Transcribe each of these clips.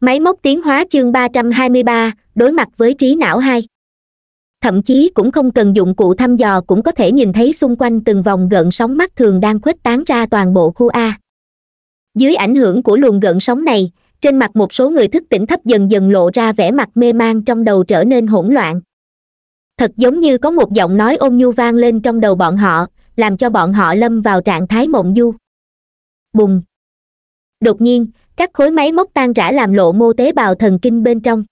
máy móc tiến hóa chương ba trăm hai mươi ba đối mặt với trí não hai thậm chí cũng không cần dụng cụ thăm dò cũng có thể nhìn thấy xung quanh từng vòng gợn sóng mắt thường đang khuếch tán ra toàn bộ khu a dưới ảnh hưởng của luồng gợn sóng này trên mặt một số người thức tỉnh thấp dần dần lộ ra vẻ mặt mê man trong đầu trở nên hỗn loạn thật giống như có một giọng nói ôm nhu vang lên trong đầu bọn họ làm cho bọn họ lâm vào trạng thái mộng du bùng đột nhiên các khối máy móc tan rã làm lộ mô tế bào thần kinh bên trong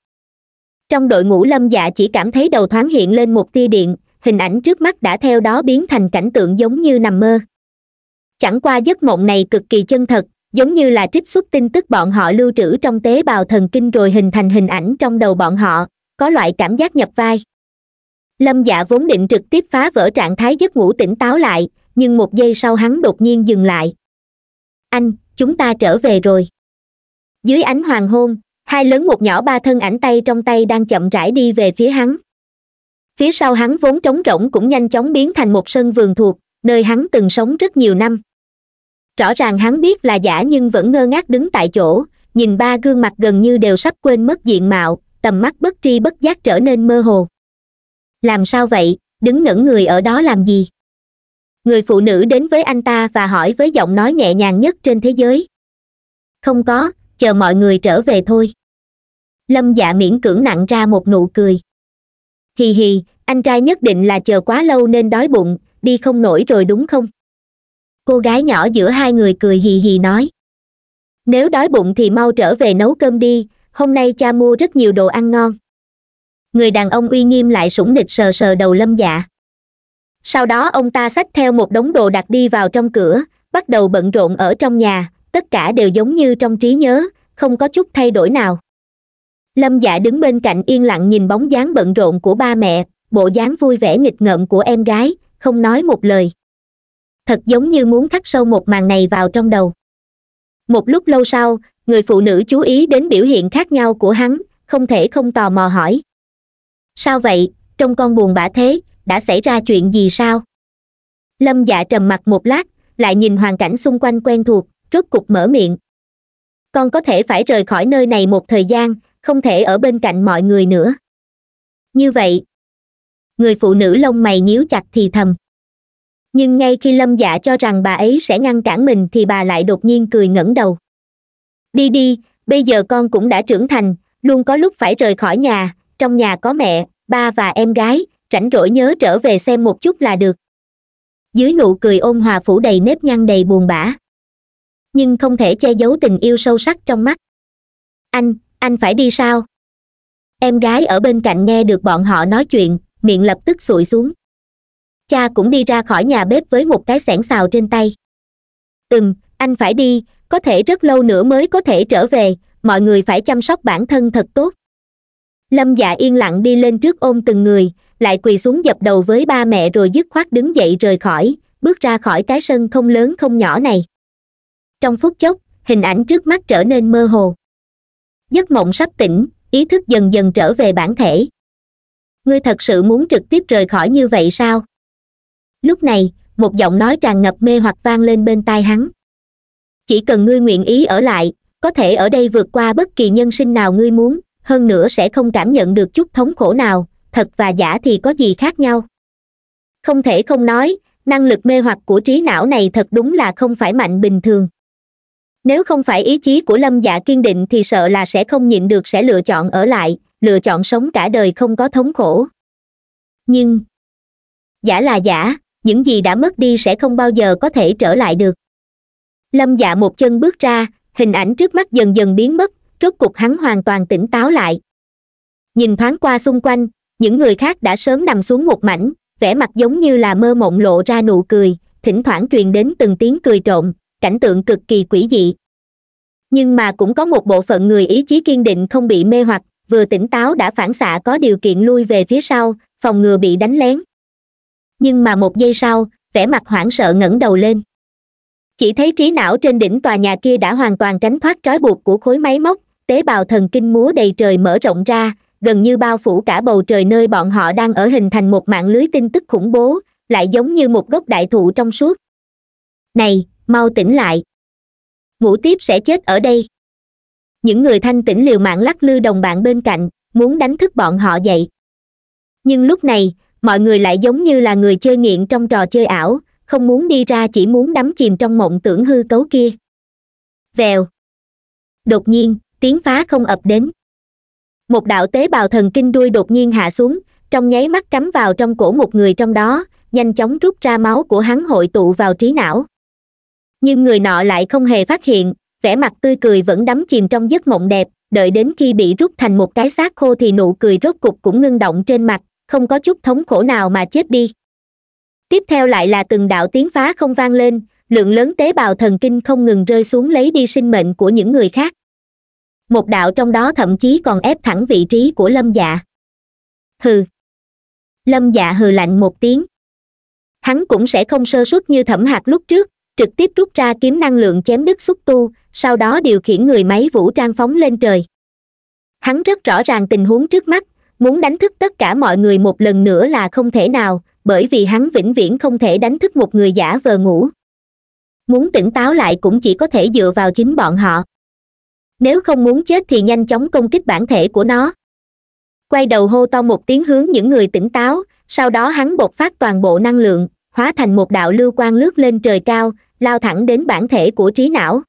trong đội ngũ lâm dạ chỉ cảm thấy đầu thoáng hiện lên một tia điện hình ảnh trước mắt đã theo đó biến thành cảnh tượng giống như nằm mơ chẳng qua giấc mộng này cực kỳ chân thật giống như là trích xuất tin tức bọn họ lưu trữ trong tế bào thần kinh rồi hình thành hình ảnh trong đầu bọn họ có loại cảm giác nhập vai lâm dạ vốn định trực tiếp phá vỡ trạng thái giấc ngủ tỉnh táo lại nhưng một giây sau hắn đột nhiên dừng lại anh chúng ta trở về rồi dưới ánh hoàng hôn hai lớn một nhỏ ba thân ảnh tay trong tay đang chậm rãi đi về phía hắn phía sau hắn vốn trống rỗng cũng nhanh chóng biến thành một sân vườn thuộc nơi hắn từng sống rất nhiều năm rõ ràng hắn biết là giả nhưng vẫn ngơ ngác đứng tại chỗ nhìn ba gương mặt gần như đều sắp quên mất diện mạo tầm mắt bất tri bất giác trở nên mơ hồ làm sao vậy đứng ngẩn người ở đó làm gì người phụ nữ đến với anh ta và hỏi với giọng nói nhẹ nhàng nhất trên thế giới không có chờ mọi người trở về thôi lâm dạ miễn cưỡng nặng ra một nụ cười hì hì anh trai nhất định là chờ quá lâu nên đói bụng đi không nổi rồi đúng không cô gái nhỏ giữa hai người cười hì hì nói nếu đói bụng thì mau trở về nấu cơm đi hôm nay cha mua rất nhiều đồ ăn ngon người đàn ông uy nghiêm lại sủng nịch sờ sờ đầu lâm dạ sau đó ông ta xách theo một đống đồ đặt đi vào trong cửa bắt đầu bận rộn ở trong nhà tất cả đều giống như trong trí nhớ không có chút thay đổi nào lâm dạ đứng bên cạnh yên lặng nhìn bóng dáng bận rộn của ba mẹ bộ dáng vui vẻ nghịch ngợm của em gái không nói một lời thật giống như muốn khắc sâu một màn này vào trong đầu một lúc lâu sau người phụ nữ chú ý đến biểu hiện khác nhau của hắn không thể không tò mò hỏi sao vậy trong con buồn bã thế đã xảy ra chuyện gì sao lâm dạ trầm mặt một lát lại nhìn hoàn cảnh xung quanh quen thuộc rốt cục mở miệng con có thể phải rời khỏi nơi này một thời gian không thể ở bên cạnh mọi người nữa như vậy người phụ nữ lông mày nhíu chặt thì thầm nhưng ngay khi lâm dạ cho rằng bà ấy sẽ ngăn cản mình thì bà lại đột nhiên cười ngẩng đầu đi đi bây giờ con cũng đã trưởng thành luôn có lúc phải rời khỏi nhà trong nhà có mẹ ba và em gái rảnh rỗi nhớ trở về xem một chút là được dưới nụ cười ôn hòa phủ đầy nếp nhăn đầy buồn bã nhưng không thể che giấu tình yêu sâu sắc trong mắt anh anh phải đi sao em gái ở bên cạnh nghe được bọn họ nói chuyện miệng lập tức sụi xuống cha cũng đi ra khỏi nhà bếp với một cái xẻng xào trên tay từng anh phải đi có thể rất lâu nữa mới có thể trở về mọi người phải chăm sóc bản thân thật tốt lâm dạ yên lặng đi lên trước ôm từng người lại quỳ xuống dập đầu với ba mẹ rồi dứt khoát đứng dậy rời khỏi bước ra khỏi cái sân không lớn không nhỏ này trong phút chốc hình ảnh trước mắt trở nên mơ hồ giấc mộng sắp tỉnh ý thức dần dần trở về bản thể ngươi thật sự muốn trực tiếp rời khỏi như vậy sao lúc này một giọng nói tràn ngập mê hoặc vang lên bên tai hắn chỉ cần ngươi nguyện ý ở lại có thể ở đây vượt qua bất kỳ nhân sinh nào ngươi muốn hơn nữa sẽ không cảm nhận được chút thống khổ nào thật và giả thì có gì khác nhau không thể không nói năng lực mê hoặc của trí não này thật đúng là không phải mạnh bình thường nếu không phải ý chí của lâm dạ kiên định thì sợ là sẽ không nhịn được sẽ lựa chọn ở lại lựa chọn sống cả đời không có thống khổ nhưng giả là giả những gì đã mất đi sẽ không bao giờ có thể trở lại được lâm dạ một chân bước ra hình ảnh trước mắt dần dần biến mất rốt cuộc hắn hoàn toàn tỉnh táo lại nhìn thoáng qua xung quanh những người khác đã sớm nằm xuống một mảnh vẻ mặt giống như là mơ mộng lộ ra nụ cười thỉnh thoảng truyền đến từng tiếng cười trộm cảnh tượng cực kỳ quỷ dị nhưng mà cũng có một bộ phận người ý chí kiên định không bị mê hoặc vừa tỉnh táo đã phản xạ có điều kiện lui về phía sau phòng ngừa bị đánh lén nhưng mà một giây sau vẻ mặt hoảng sợ ngẩng đầu lên chỉ thấy trí não trên đỉnh tòa nhà kia đã hoàn toàn tránh thoát trói buộc của khối máy móc tế bào thần kinh múa đầy trời mở rộng ra gần như bao phủ cả bầu trời nơi bọn họ đang ở hình thành một mạng lưới tin tức khủng bố lại giống như một gốc đại thụ trong suốt này mau tỉnh lại ngủ tiếp sẽ chết ở đây những người thanh tỉnh liều mạng lắc lư đồng bạn bên cạnh muốn đánh thức bọn họ dậy nhưng lúc này mọi người lại giống như là người chơi nghiện trong trò chơi ảo không muốn đi ra chỉ muốn đắm chìm trong mộng tưởng hư cấu kia vèo đột nhiên tiếng phá không ập đến một đạo tế bào thần kinh đuôi đột nhiên hạ xuống trong nháy mắt cắm vào trong cổ một người trong đó nhanh chóng rút ra máu của hắn hội tụ vào trí não nhưng người nọ lại không hề phát hiện vẻ mặt tươi cười vẫn đắm chìm trong giấc mộng đẹp đợi đến khi bị rút thành một cái xác khô thì nụ cười rốt cục cũng ngưng động trên mặt không có chút thống khổ nào mà chết đi tiếp theo lại là từng đạo tiếng phá không vang lên lượng lớn tế bào thần kinh không ngừng rơi xuống lấy đi sinh mệnh của những người khác một đạo trong đó thậm chí còn ép thẳng vị trí của lâm dạ hừ lâm dạ hừ lạnh một tiếng hắn cũng sẽ không sơ suất như thẩm hạt lúc trước trực tiếp rút ra kiếm năng lượng chém đứt xúc tu sau đó điều khiển người máy vũ trang phóng lên trời hắn rất rõ ràng tình huống trước mắt muốn đánh thức tất cả mọi người một lần nữa là không thể nào bởi vì hắn vĩnh viễn không thể đánh thức một người giả vờ ngủ muốn tỉnh táo lại cũng chỉ có thể dựa vào chính bọn họ nếu không muốn chết thì nhanh chóng công kích bản thể của nó quay đầu hô to một tiếng hướng những người tỉnh táo sau đó hắn bộc phát toàn bộ năng lượng hóa thành một đạo lưu quang lướt lên trời cao lao thẳng đến bản thể của trí não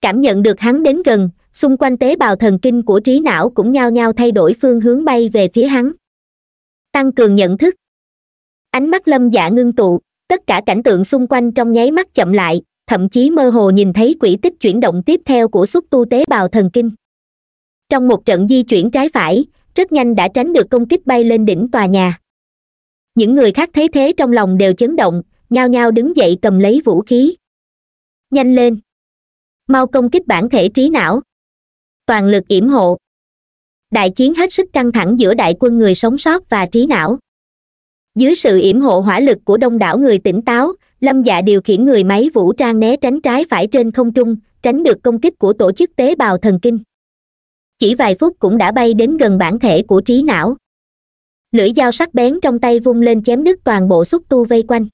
cảm nhận được hắn đến gần xung quanh tế bào thần kinh của trí não cũng nhao nhao thay đổi phương hướng bay về phía hắn tăng cường nhận thức ánh mắt lâm dạ ngưng tụ tất cả cảnh tượng xung quanh trong nháy mắt chậm lại thậm chí mơ hồ nhìn thấy quỹ tích chuyển động tiếp theo của xúc tu tế bào thần kinh trong một trận di chuyển trái phải rất nhanh đã tránh được công kích bay lên đỉnh tòa nhà những người khác thấy thế trong lòng đều chấn động nhao nhao đứng dậy cầm lấy vũ khí nhanh lên mau công kích bản thể trí não toàn lực yểm hộ đại chiến hết sức căng thẳng giữa đại quân người sống sót và trí não dưới sự yểm hộ hỏa lực của đông đảo người tỉnh táo lâm dạ điều khiển người máy vũ trang né tránh trái phải trên không trung tránh được công kích của tổ chức tế bào thần kinh chỉ vài phút cũng đã bay đến gần bản thể của trí não lưỡi dao sắc bén trong tay vung lên chém đứt toàn bộ xúc tu vây quanh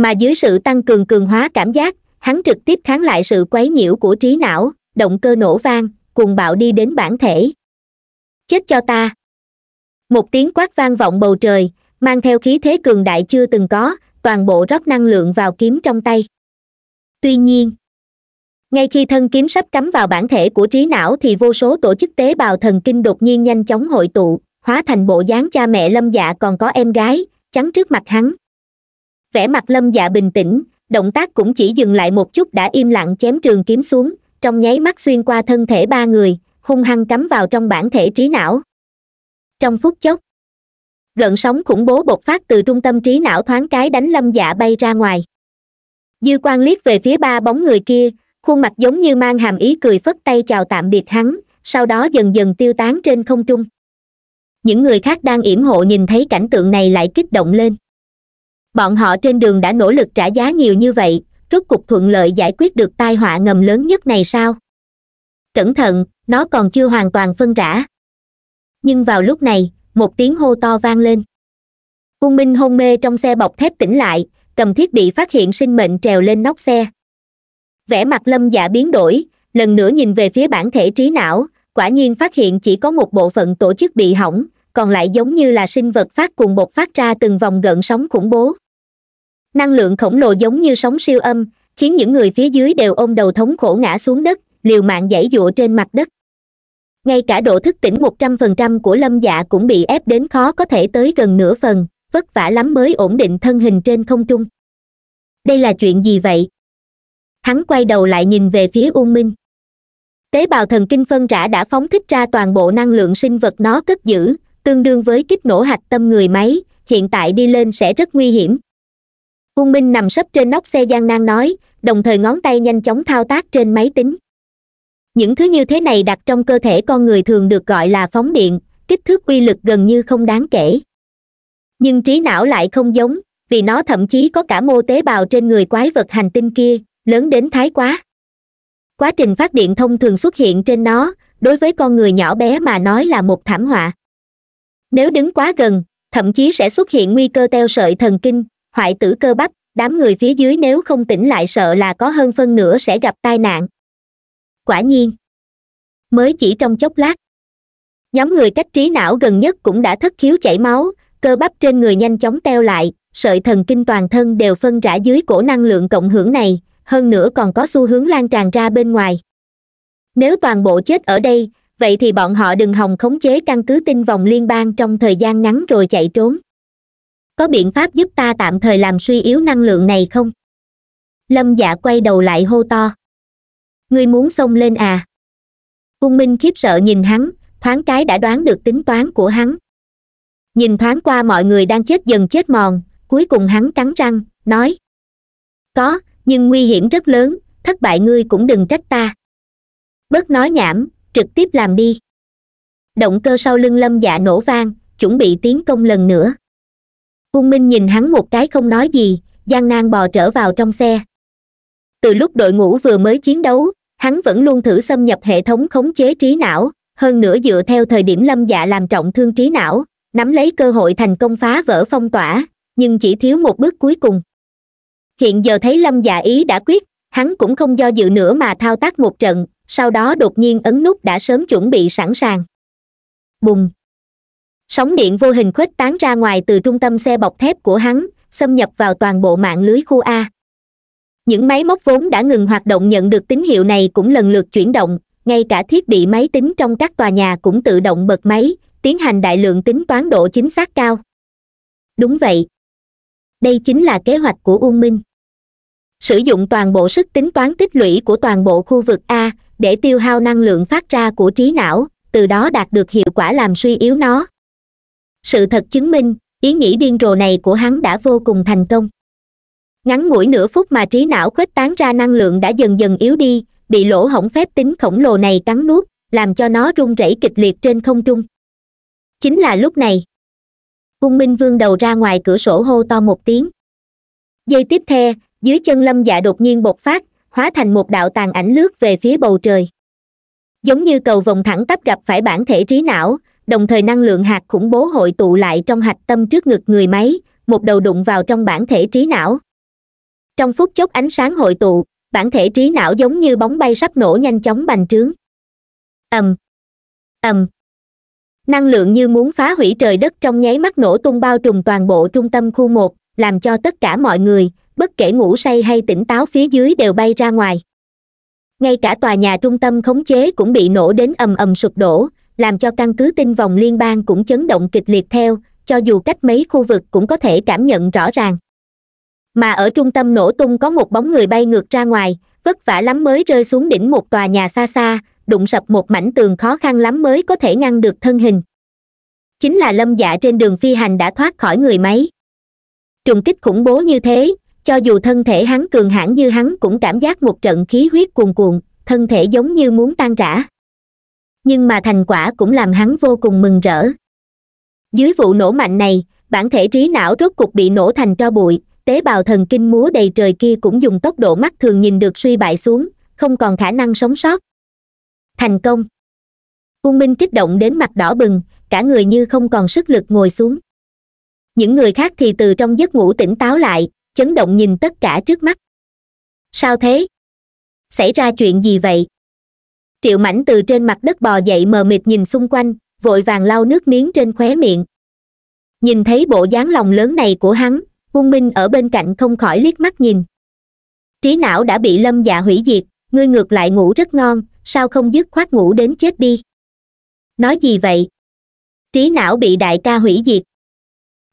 mà dưới sự tăng cường cường hóa cảm giác hắn trực tiếp kháng lại sự quấy nhiễu của trí não động cơ nổ vang cùng bạo đi đến bản thể chết cho ta một tiếng quát vang vọng bầu trời mang theo khí thế cường đại chưa từng có toàn bộ rót năng lượng vào kiếm trong tay tuy nhiên ngay khi thân kiếm sắp cắm vào bản thể của trí não thì vô số tổ chức tế bào thần kinh đột nhiên nhanh chóng hội tụ hóa thành bộ dáng cha mẹ lâm dạ còn có em gái chắn trước mặt hắn vẻ mặt lâm dạ bình tĩnh động tác cũng chỉ dừng lại một chút đã im lặng chém trường kiếm xuống trong nháy mắt xuyên qua thân thể ba người hung hăng cắm vào trong bản thể trí não trong phút chốc gợn sóng khủng bố bộc phát từ trung tâm trí não thoáng cái đánh lâm dạ bay ra ngoài dư quan liếc về phía ba bóng người kia khuôn mặt giống như mang hàm ý cười phất tay chào tạm biệt hắn sau đó dần dần tiêu tán trên không trung những người khác đang yểm hộ nhìn thấy cảnh tượng này lại kích động lên bọn họ trên đường đã nỗ lực trả giá nhiều như vậy rốt cục thuận lợi giải quyết được tai họa ngầm lớn nhất này sao cẩn thận nó còn chưa hoàn toàn phân rã nhưng vào lúc này một tiếng hô to vang lên cung minh hôn mê trong xe bọc thép tỉnh lại cầm thiết bị phát hiện sinh mệnh trèo lên nóc xe vẻ mặt lâm dạ biến đổi lần nữa nhìn về phía bản thể trí não quả nhiên phát hiện chỉ có một bộ phận tổ chức bị hỏng còn lại giống như là sinh vật phát cuồng bột phát ra từng vòng gợn sóng khủng bố năng lượng khổng lồ giống như sóng siêu âm khiến những người phía dưới đều ôm đầu thống khổ ngã xuống đất liều mạng dãy dụa trên mặt đất ngay cả độ thức tỉnh một trăm phần trăm của lâm dạ cũng bị ép đến khó có thể tới gần nửa phần vất vả lắm mới ổn định thân hình trên không trung đây là chuyện gì vậy hắn quay đầu lại nhìn về phía u minh tế bào thần kinh phân rã đã phóng thích ra toàn bộ năng lượng sinh vật nó cất giữ tương đương với kích nổ hạch tâm người máy hiện tại đi lên sẽ rất nguy hiểm hung minh nằm sấp trên nóc xe gian nan nói đồng thời ngón tay nhanh chóng thao tác trên máy tính những thứ như thế này đặt trong cơ thể con người thường được gọi là phóng điện kích thước uy lực gần như không đáng kể nhưng trí não lại không giống vì nó thậm chí có cả mô tế bào trên người quái vật hành tinh kia lớn đến thái quá quá trình phát điện thông thường xuất hiện trên nó đối với con người nhỏ bé mà nói là một thảm họa nếu đứng quá gần thậm chí sẽ xuất hiện nguy cơ teo sợi thần kinh hoại tử cơ bắp đám người phía dưới nếu không tỉnh lại sợ là có hơn phân nửa sẽ gặp tai nạn quả nhiên mới chỉ trong chốc lát nhóm người cách trí não gần nhất cũng đã thất khiếu chảy máu cơ bắp trên người nhanh chóng teo lại sợi thần kinh toàn thân đều phân rã dưới cổ năng lượng cộng hưởng này hơn nữa còn có xu hướng lan tràn ra bên ngoài nếu toàn bộ chết ở đây vậy thì bọn họ đừng hòng khống chế căn cứ tinh vòng liên bang trong thời gian ngắn rồi chạy trốn có biện pháp giúp ta tạm thời làm suy yếu năng lượng này không lâm dạ quay đầu lại hô to ngươi muốn xông lên à cung minh khiếp sợ nhìn hắn thoáng cái đã đoán được tính toán của hắn nhìn thoáng qua mọi người đang chết dần chết mòn cuối cùng hắn cắn răng nói có nhưng nguy hiểm rất lớn thất bại ngươi cũng đừng trách ta bớt nói nhảm trực tiếp làm đi động cơ sau lưng lâm dạ nổ vang chuẩn bị tiến công lần nữa quân minh nhìn hắn một cái không nói gì gian nan bò trở vào trong xe từ lúc đội ngũ vừa mới chiến đấu hắn vẫn luôn thử xâm nhập hệ thống khống chế trí não hơn nữa dựa theo thời điểm lâm dạ làm trọng thương trí não nắm lấy cơ hội thành công phá vỡ phong tỏa nhưng chỉ thiếu một bước cuối cùng hiện giờ thấy lâm dạ ý đã quyết hắn cũng không do dự nữa mà thao tác một trận sau đó đột nhiên ấn nút đã sớm chuẩn bị sẵn sàng bùng sóng điện vô hình khuếch tán ra ngoài từ trung tâm xe bọc thép của hắn xâm nhập vào toàn bộ mạng lưới khu a những máy móc vốn đã ngừng hoạt động nhận được tín hiệu này cũng lần lượt chuyển động ngay cả thiết bị máy tính trong các tòa nhà cũng tự động bật máy tiến hành đại lượng tính toán độ chính xác cao đúng vậy đây chính là kế hoạch của uông minh sử dụng toàn bộ sức tính toán tích lũy của toàn bộ khu vực a để tiêu hao năng lượng phát ra của trí não từ đó đạt được hiệu quả làm suy yếu nó sự thật chứng minh ý nghĩ điên rồ này của hắn đã vô cùng thành công ngắn ngủi nửa phút mà trí não khuếch tán ra năng lượng đã dần dần yếu đi bị lỗ hổng phép tính khổng lồ này cắn nuốt làm cho nó rung rẩy kịch liệt trên không trung chính là lúc này ung minh vương đầu ra ngoài cửa sổ hô to một tiếng giây tiếp theo dưới chân lâm dạ đột nhiên bộc phát hóa thành một đạo tàn ảnh lướt về phía bầu trời giống như cầu vòng thẳng tắp gặp phải bản thể trí não đồng thời năng lượng hạt khủng bố hội tụ lại trong hạch tâm trước ngực người máy một đầu đụng vào trong bản thể trí não trong phút chốc ánh sáng hội tụ bản thể trí não giống như bóng bay sắp nổ nhanh chóng bành trướng ầm ầm năng lượng như muốn phá hủy trời đất trong nháy mắt nổ tung bao trùm toàn bộ trung tâm khu một làm cho tất cả mọi người bất kể ngủ say hay tỉnh táo phía dưới đều bay ra ngoài ngay cả tòa nhà trung tâm khống chế cũng bị nổ đến ầm ầm sụp đổ làm cho căn cứ tinh vòng liên bang cũng chấn động kịch liệt theo cho dù cách mấy khu vực cũng có thể cảm nhận rõ ràng mà ở trung tâm nổ tung có một bóng người bay ngược ra ngoài vất vả lắm mới rơi xuống đỉnh một tòa nhà xa xa đụng sập một mảnh tường khó khăn lắm mới có thể ngăn được thân hình chính là lâm dạ trên đường phi hành đã thoát khỏi người máy trùng kích khủng bố như thế cho dù thân thể hắn cường hãn như hắn cũng cảm giác một trận khí huyết cuồn cuộn thân thể giống như muốn tan rã nhưng mà thành quả cũng làm hắn vô cùng mừng rỡ dưới vụ nổ mạnh này bản thể trí não rốt cục bị nổ thành tro bụi tế bào thần kinh múa đầy trời kia cũng dùng tốc độ mắt thường nhìn được suy bại xuống không còn khả năng sống sót thành công u minh kích động đến mặt đỏ bừng cả người như không còn sức lực ngồi xuống những người khác thì từ trong giấc ngủ tỉnh táo lại chấn động nhìn tất cả trước mắt sao thế xảy ra chuyện gì vậy triệu Mảnh từ trên mặt đất bò dậy mờ mịt nhìn xung quanh vội vàng lau nước miếng trên khóe miệng nhìn thấy bộ dáng lòng lớn này của hắn quân minh ở bên cạnh không khỏi liếc mắt nhìn trí não đã bị lâm dạ hủy diệt ngươi ngược lại ngủ rất ngon sao không dứt khoát ngủ đến chết đi nói gì vậy trí não bị đại ca hủy diệt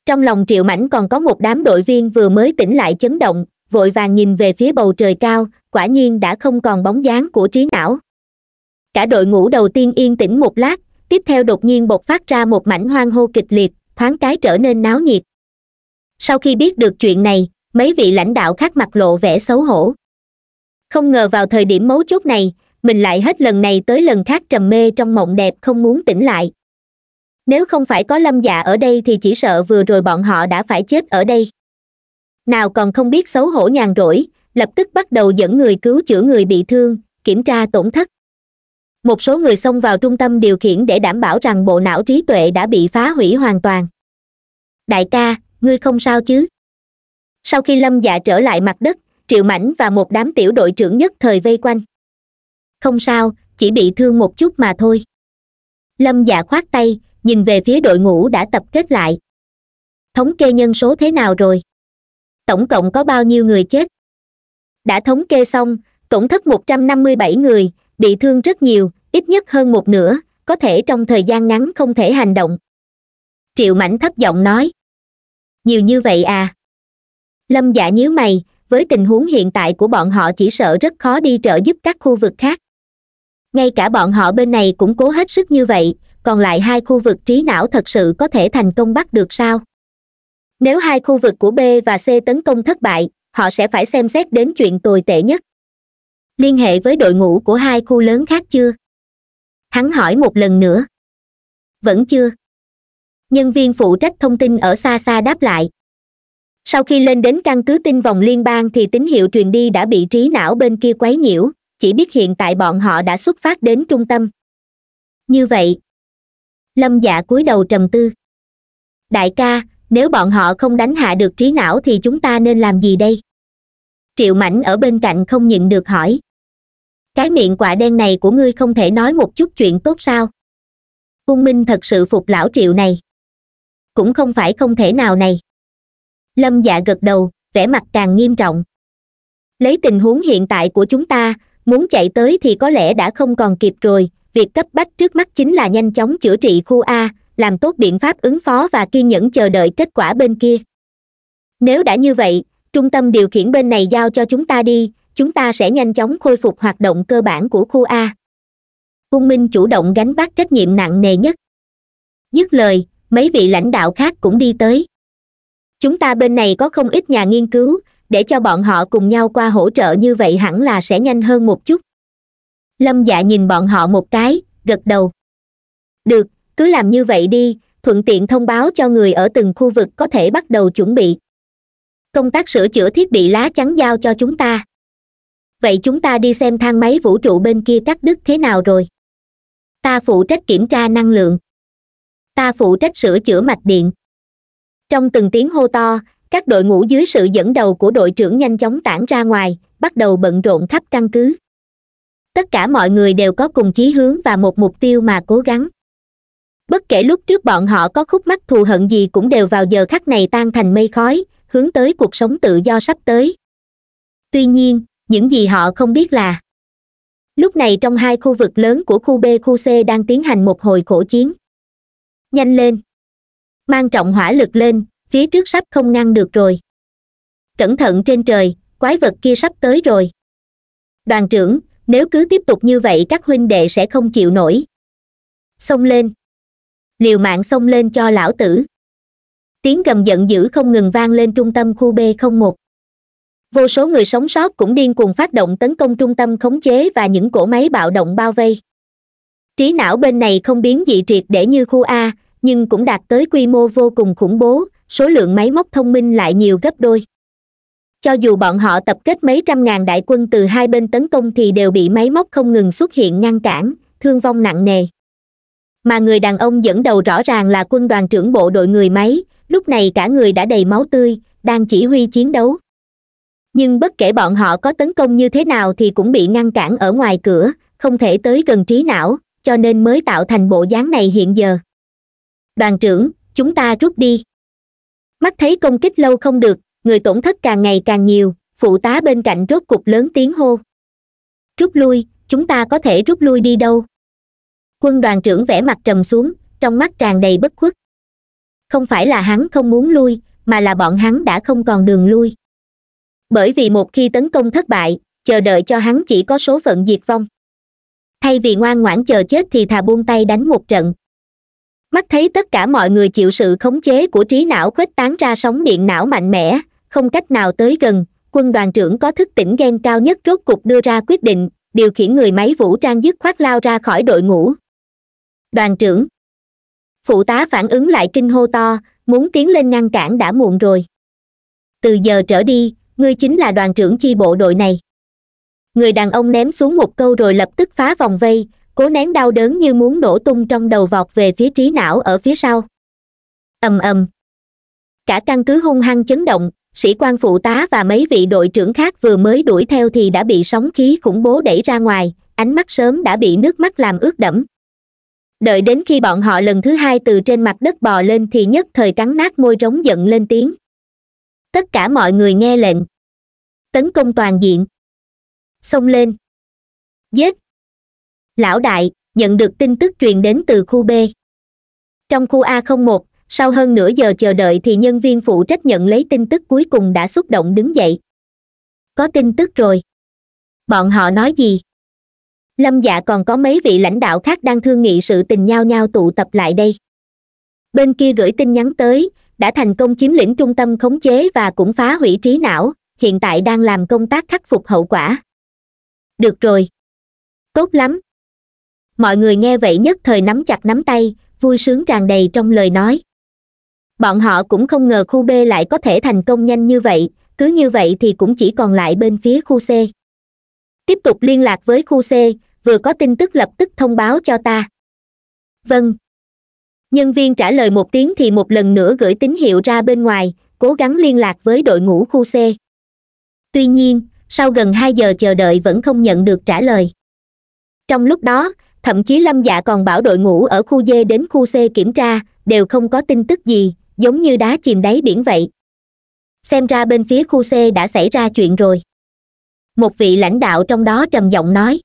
trong lòng triệu mảnh còn có một đám đội viên vừa mới tỉnh lại chấn động vội vàng nhìn về phía bầu trời cao quả nhiên đã không còn bóng dáng của trí não cả đội ngũ đầu tiên yên tĩnh một lát tiếp theo đột nhiên bộc phát ra một mảnh hoang hô kịch liệt thoáng cái trở nên náo nhiệt sau khi biết được chuyện này mấy vị lãnh đạo khác mặt lộ vẻ xấu hổ không ngờ vào thời điểm mấu chốt này mình lại hết lần này tới lần khác trầm mê trong mộng đẹp không muốn tỉnh lại nếu không phải có lâm dạ ở đây thì chỉ sợ vừa rồi bọn họ đã phải chết ở đây nào còn không biết xấu hổ nhàn rỗi lập tức bắt đầu dẫn người cứu chữa người bị thương kiểm tra tổn thất một số người xông vào trung tâm điều khiển để đảm bảo rằng bộ não trí tuệ đã bị phá hủy hoàn toàn đại ca ngươi không sao chứ sau khi lâm dạ trở lại mặt đất triệu Mảnh và một đám tiểu đội trưởng nhất thời vây quanh không sao chỉ bị thương một chút mà thôi lâm dạ khoát tay nhìn về phía đội ngũ đã tập kết lại thống kê nhân số thế nào rồi tổng cộng có bao nhiêu người chết đã thống kê xong tổng thất một trăm năm mươi bảy người bị thương rất nhiều ít nhất hơn một nửa có thể trong thời gian ngắn không thể hành động triệu mảnh thấp giọng nói nhiều như vậy à lâm dạ nhíu mày với tình huống hiện tại của bọn họ chỉ sợ rất khó đi trợ giúp các khu vực khác ngay cả bọn họ bên này cũng cố hết sức như vậy còn lại hai khu vực trí não thật sự có thể thành công bắt được sao nếu hai khu vực của b và c tấn công thất bại họ sẽ phải xem xét đến chuyện tồi tệ nhất liên hệ với đội ngũ của hai khu lớn khác chưa hắn hỏi một lần nữa vẫn chưa nhân viên phụ trách thông tin ở xa xa đáp lại sau khi lên đến căn cứ tinh vòng liên bang thì tín hiệu truyền đi đã bị trí não bên kia quấy nhiễu chỉ biết hiện tại bọn họ đã xuất phát đến trung tâm như vậy lâm dạ cúi đầu trầm tư đại ca nếu bọn họ không đánh hạ được trí não thì chúng ta nên làm gì đây triệu mãnh ở bên cạnh không nhịn được hỏi cái miệng quạ đen này của ngươi không thể nói một chút chuyện tốt sao cung minh thật sự phục lão triệu này cũng không phải không thể nào này lâm dạ gật đầu vẻ mặt càng nghiêm trọng lấy tình huống hiện tại của chúng ta muốn chạy tới thì có lẽ đã không còn kịp rồi việc cấp bách trước mắt chính là nhanh chóng chữa trị khu a làm tốt biện pháp ứng phó và kiên nhẫn chờ đợi kết quả bên kia nếu đã như vậy trung tâm điều khiển bên này giao cho chúng ta đi chúng ta sẽ nhanh chóng khôi phục hoạt động cơ bản của khu a ung minh chủ động gánh vác trách nhiệm nặng nề nhất dứt lời mấy vị lãnh đạo khác cũng đi tới chúng ta bên này có không ít nhà nghiên cứu để cho bọn họ cùng nhau qua hỗ trợ như vậy hẳn là sẽ nhanh hơn một chút lâm dạ nhìn bọn họ một cái gật đầu được cứ làm như vậy đi thuận tiện thông báo cho người ở từng khu vực có thể bắt đầu chuẩn bị công tác sửa chữa thiết bị lá chắn giao cho chúng ta vậy chúng ta đi xem thang máy vũ trụ bên kia cắt đứt thế nào rồi ta phụ trách kiểm tra năng lượng ta phụ trách sửa chữa mạch điện trong từng tiếng hô to các đội ngũ dưới sự dẫn đầu của đội trưởng nhanh chóng tản ra ngoài bắt đầu bận rộn khắp căn cứ tất cả mọi người đều có cùng chí hướng và một mục tiêu mà cố gắng bất kể lúc trước bọn họ có khúc mắc thù hận gì cũng đều vào giờ khắc này tan thành mây khói hướng tới cuộc sống tự do sắp tới tuy nhiên những gì họ không biết là lúc này trong hai khu vực lớn của khu b khu c đang tiến hành một hồi khổ chiến nhanh lên mang trọng hỏa lực lên phía trước sắp không ngăn được rồi cẩn thận trên trời quái vật kia sắp tới rồi đoàn trưởng nếu cứ tiếp tục như vậy các huynh đệ sẽ không chịu nổi xông lên liều mạng xông lên cho lão tử tiếng gầm giận dữ không ngừng vang lên trung tâm khu b không một vô số người sống sót cũng điên cuồng phát động tấn công trung tâm khống chế và những cỗ máy bạo động bao vây trí não bên này không biến dị triệt để như khu a nhưng cũng đạt tới quy mô vô cùng khủng bố số lượng máy móc thông minh lại nhiều gấp đôi cho dù bọn họ tập kết mấy trăm ngàn đại quân từ hai bên tấn công thì đều bị máy móc không ngừng xuất hiện ngăn cản thương vong nặng nề mà người đàn ông dẫn đầu rõ ràng là quân đoàn trưởng bộ đội người máy lúc này cả người đã đầy máu tươi đang chỉ huy chiến đấu nhưng bất kể bọn họ có tấn công như thế nào thì cũng bị ngăn cản ở ngoài cửa không thể tới gần trí não cho nên mới tạo thành bộ dáng này hiện giờ đoàn trưởng chúng ta rút đi mắt thấy công kích lâu không được người tổn thất càng ngày càng nhiều phụ tá bên cạnh rốt cục lớn tiếng hô rút lui chúng ta có thể rút lui đi đâu quân đoàn trưởng vẽ mặt trầm xuống trong mắt tràn đầy bất khuất không phải là hắn không muốn lui mà là bọn hắn đã không còn đường lui bởi vì một khi tấn công thất bại chờ đợi cho hắn chỉ có số phận diệt vong thay vì ngoan ngoãn chờ chết thì thà buông tay đánh một trận mắt thấy tất cả mọi người chịu sự khống chế của trí não khuếch tán ra sóng điện não mạnh mẽ không cách nào tới gần quân đoàn trưởng có thức tỉnh ghen cao nhất rốt cục đưa ra quyết định điều khiển người máy vũ trang dứt khoát lao ra khỏi đội ngũ đoàn trưởng phụ tá phản ứng lại kinh hô to muốn tiến lên ngăn cản đã muộn rồi từ giờ trở đi ngươi chính là đoàn trưởng chi bộ đội này người đàn ông ném xuống một câu rồi lập tức phá vòng vây cố nén đau đớn như muốn nổ tung trong đầu vọt về phía trí não ở phía sau ầm ầm cả căn cứ hung hăng chấn động sĩ quan phụ tá và mấy vị đội trưởng khác vừa mới đuổi theo thì đã bị sóng khí khủng bố đẩy ra ngoài ánh mắt sớm đã bị nước mắt làm ướt đẫm đợi đến khi bọn họ lần thứ hai từ trên mặt đất bò lên thì nhất thời cắn nát môi rống giận lên tiếng tất cả mọi người nghe lệnh tấn công toàn diện xông lên giết lão đại nhận được tin tức truyền đến từ khu b trong khu a 01 sau hơn nửa giờ chờ đợi thì nhân viên phụ trách nhận lấy tin tức cuối cùng đã xúc động đứng dậy có tin tức rồi bọn họ nói gì lâm dạ còn có mấy vị lãnh đạo khác đang thương nghị sự tình nhau nhau tụ tập lại đây bên kia gửi tin nhắn tới đã thành công chiếm lĩnh trung tâm khống chế và cũng phá hủy trí não hiện tại đang làm công tác khắc phục hậu quả được rồi tốt lắm mọi người nghe vậy nhất thời nắm chặt nắm tay vui sướng tràn đầy trong lời nói bọn họ cũng không ngờ khu b lại có thể thành công nhanh như vậy cứ như vậy thì cũng chỉ còn lại bên phía khu c tiếp tục liên lạc với khu c vừa có tin tức lập tức thông báo cho ta vâng nhân viên trả lời một tiếng thì một lần nữa gửi tín hiệu ra bên ngoài cố gắng liên lạc với đội ngũ khu c tuy nhiên sau gần hai giờ chờ đợi vẫn không nhận được trả lời trong lúc đó thậm chí lâm dạ còn bảo đội ngũ ở khu d đến khu c kiểm tra đều không có tin tức gì giống như đá chìm đáy biển vậy xem ra bên phía khu c đã xảy ra chuyện rồi một vị lãnh đạo trong đó trầm giọng nói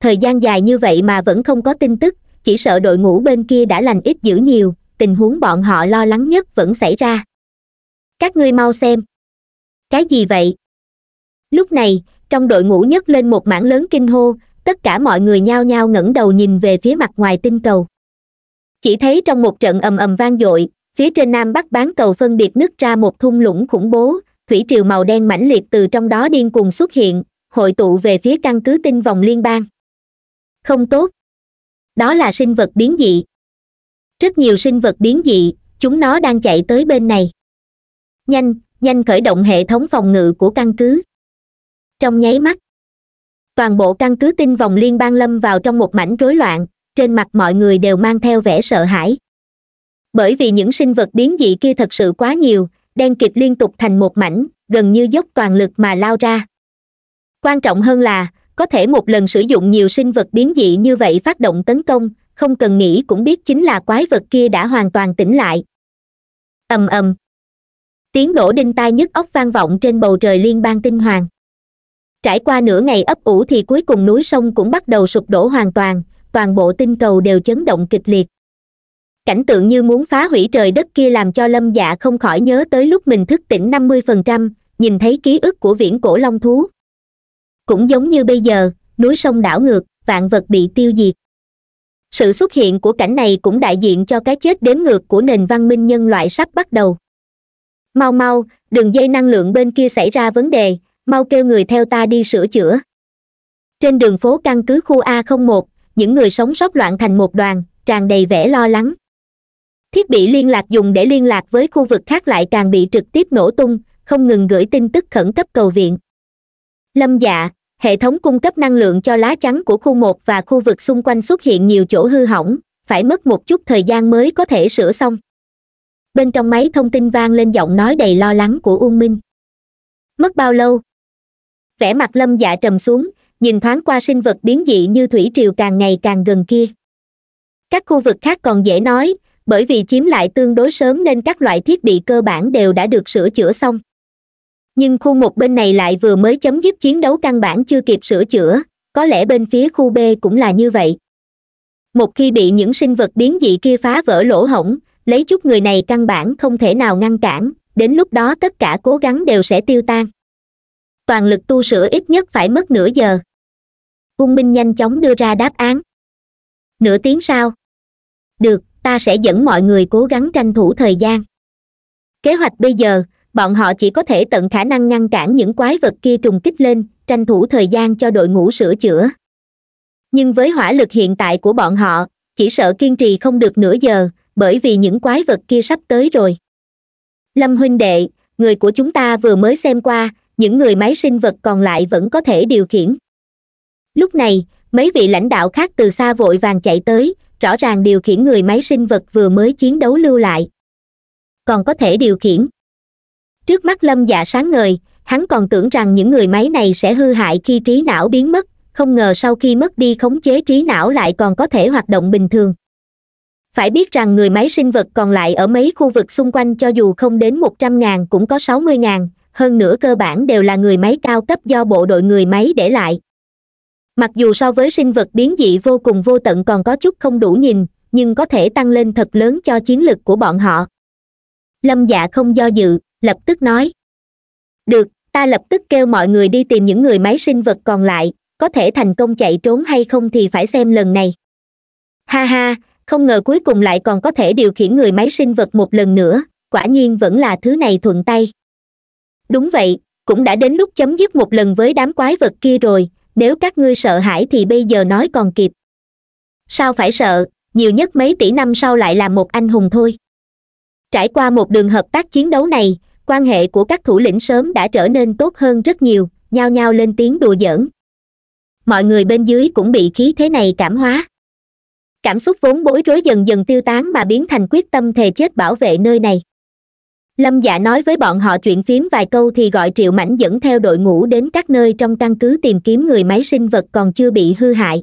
thời gian dài như vậy mà vẫn không có tin tức chỉ sợ đội ngũ bên kia đã lành ít dữ nhiều tình huống bọn họ lo lắng nhất vẫn xảy ra các ngươi mau xem cái gì vậy lúc này trong đội ngũ nhất lên một mảng lớn kinh hô tất cả mọi người nhao nhao ngẩng đầu nhìn về phía mặt ngoài tinh cầu chỉ thấy trong một trận ầm ầm vang dội phía trên nam bắc bán cầu phân biệt nứt ra một thung lũng khủng bố thủy triều màu đen mãnh liệt từ trong đó điên cuồng xuất hiện hội tụ về phía căn cứ tinh vòng liên bang không tốt đó là sinh vật biến dị rất nhiều sinh vật biến dị chúng nó đang chạy tới bên này nhanh nhanh khởi động hệ thống phòng ngự của căn cứ trong nháy mắt toàn bộ căn cứ tinh vòng liên bang lâm vào trong một mảnh rối loạn trên mặt mọi người đều mang theo vẻ sợ hãi bởi vì những sinh vật biến dị kia thật sự quá nhiều đen kịt liên tục thành một mảnh gần như dốc toàn lực mà lao ra quan trọng hơn là có thể một lần sử dụng nhiều sinh vật biến dị như vậy phát động tấn công không cần nghĩ cũng biết chính là quái vật kia đã hoàn toàn tỉnh lại ầm ầm tiếng nổ đinh tai nhức ốc vang vọng trên bầu trời liên bang tinh hoàng trải qua nửa ngày ấp ủ thì cuối cùng núi sông cũng bắt đầu sụp đổ hoàn toàn toàn bộ tinh cầu đều chấn động kịch liệt cảnh tượng như muốn phá hủy trời đất kia làm cho lâm dạ không khỏi nhớ tới lúc mình thức tỉnh năm mươi phần trăm nhìn thấy ký ức của viễn cổ long thú cũng giống như bây giờ núi sông đảo ngược vạn vật bị tiêu diệt sự xuất hiện của cảnh này cũng đại diện cho cái chết đếm ngược của nền văn minh nhân loại sắp bắt đầu mau mau đường dây năng lượng bên kia xảy ra vấn đề mau kêu người theo ta đi sửa chữa trên đường phố căn cứ khu a không một những người sống sót loạn thành một đoàn tràn đầy vẻ lo lắng thiết bị liên lạc dùng để liên lạc với khu vực khác lại càng bị trực tiếp nổ tung không ngừng gửi tin tức khẩn cấp cầu viện lâm dạ hệ thống cung cấp năng lượng cho lá chắn của khu một và khu vực xung quanh xuất hiện nhiều chỗ hư hỏng phải mất một chút thời gian mới có thể sửa xong bên trong máy thông tin vang lên giọng nói đầy lo lắng của uông minh mất bao lâu vẻ mặt lâm dạ trầm xuống nhìn thoáng qua sinh vật biến dị như thủy triều càng ngày càng gần kia các khu vực khác còn dễ nói bởi vì chiếm lại tương đối sớm nên các loại thiết bị cơ bản đều đã được sửa chữa xong nhưng khu một bên này lại vừa mới chấm dứt chiến đấu căn bản chưa kịp sửa chữa có lẽ bên phía khu b cũng là như vậy một khi bị những sinh vật biến dị kia phá vỡ lỗ hổng lấy chút người này căn bản không thể nào ngăn cản đến lúc đó tất cả cố gắng đều sẽ tiêu tan toàn lực tu sửa ít nhất phải mất nửa giờ ung minh nhanh chóng đưa ra đáp án nửa tiếng sau được ta sẽ dẫn mọi người cố gắng tranh thủ thời gian kế hoạch bây giờ bọn họ chỉ có thể tận khả năng ngăn cản những quái vật kia trùng kích lên tranh thủ thời gian cho đội ngũ sửa chữa nhưng với hỏa lực hiện tại của bọn họ chỉ sợ kiên trì không được nửa giờ bởi vì những quái vật kia sắp tới rồi lâm huynh đệ người của chúng ta vừa mới xem qua những người máy sinh vật còn lại vẫn có thể điều khiển lúc này mấy vị lãnh đạo khác từ xa vội vàng chạy tới rõ ràng điều khiển người máy sinh vật vừa mới chiến đấu lưu lại còn có thể điều khiển trước mắt lâm dạ sáng ngời hắn còn tưởng rằng những người máy này sẽ hư hại khi trí não biến mất không ngờ sau khi mất đi khống chế trí não lại còn có thể hoạt động bình thường phải biết rằng người máy sinh vật còn lại ở mấy khu vực xung quanh cho dù không đến một trăm ngàn cũng có sáu mươi ngàn hơn nữa cơ bản đều là người máy cao cấp do bộ đội người máy để lại mặc dù so với sinh vật biến dị vô cùng vô tận còn có chút không đủ nhìn nhưng có thể tăng lên thật lớn cho chiến lực của bọn họ lâm dạ không do dự lập tức nói được ta lập tức kêu mọi người đi tìm những người máy sinh vật còn lại có thể thành công chạy trốn hay không thì phải xem lần này ha ha không ngờ cuối cùng lại còn có thể điều khiển người máy sinh vật một lần nữa quả nhiên vẫn là thứ này thuận tay đúng vậy cũng đã đến lúc chấm dứt một lần với đám quái vật kia rồi nếu các ngươi sợ hãi thì bây giờ nói còn kịp sao phải sợ nhiều nhất mấy tỷ năm sau lại là một anh hùng thôi trải qua một đường hợp tác chiến đấu này quan hệ của các thủ lĩnh sớm đã trở nên tốt hơn rất nhiều nhao nhao lên tiếng đùa giỡn mọi người bên dưới cũng bị khí thế này cảm hóa cảm xúc vốn bối rối dần dần tiêu tán mà biến thành quyết tâm thề chết bảo vệ nơi này lâm dạ nói với bọn họ chuyện phím vài câu thì gọi triệu mảnh dẫn theo đội ngũ đến các nơi trong căn cứ tìm kiếm người máy sinh vật còn chưa bị hư hại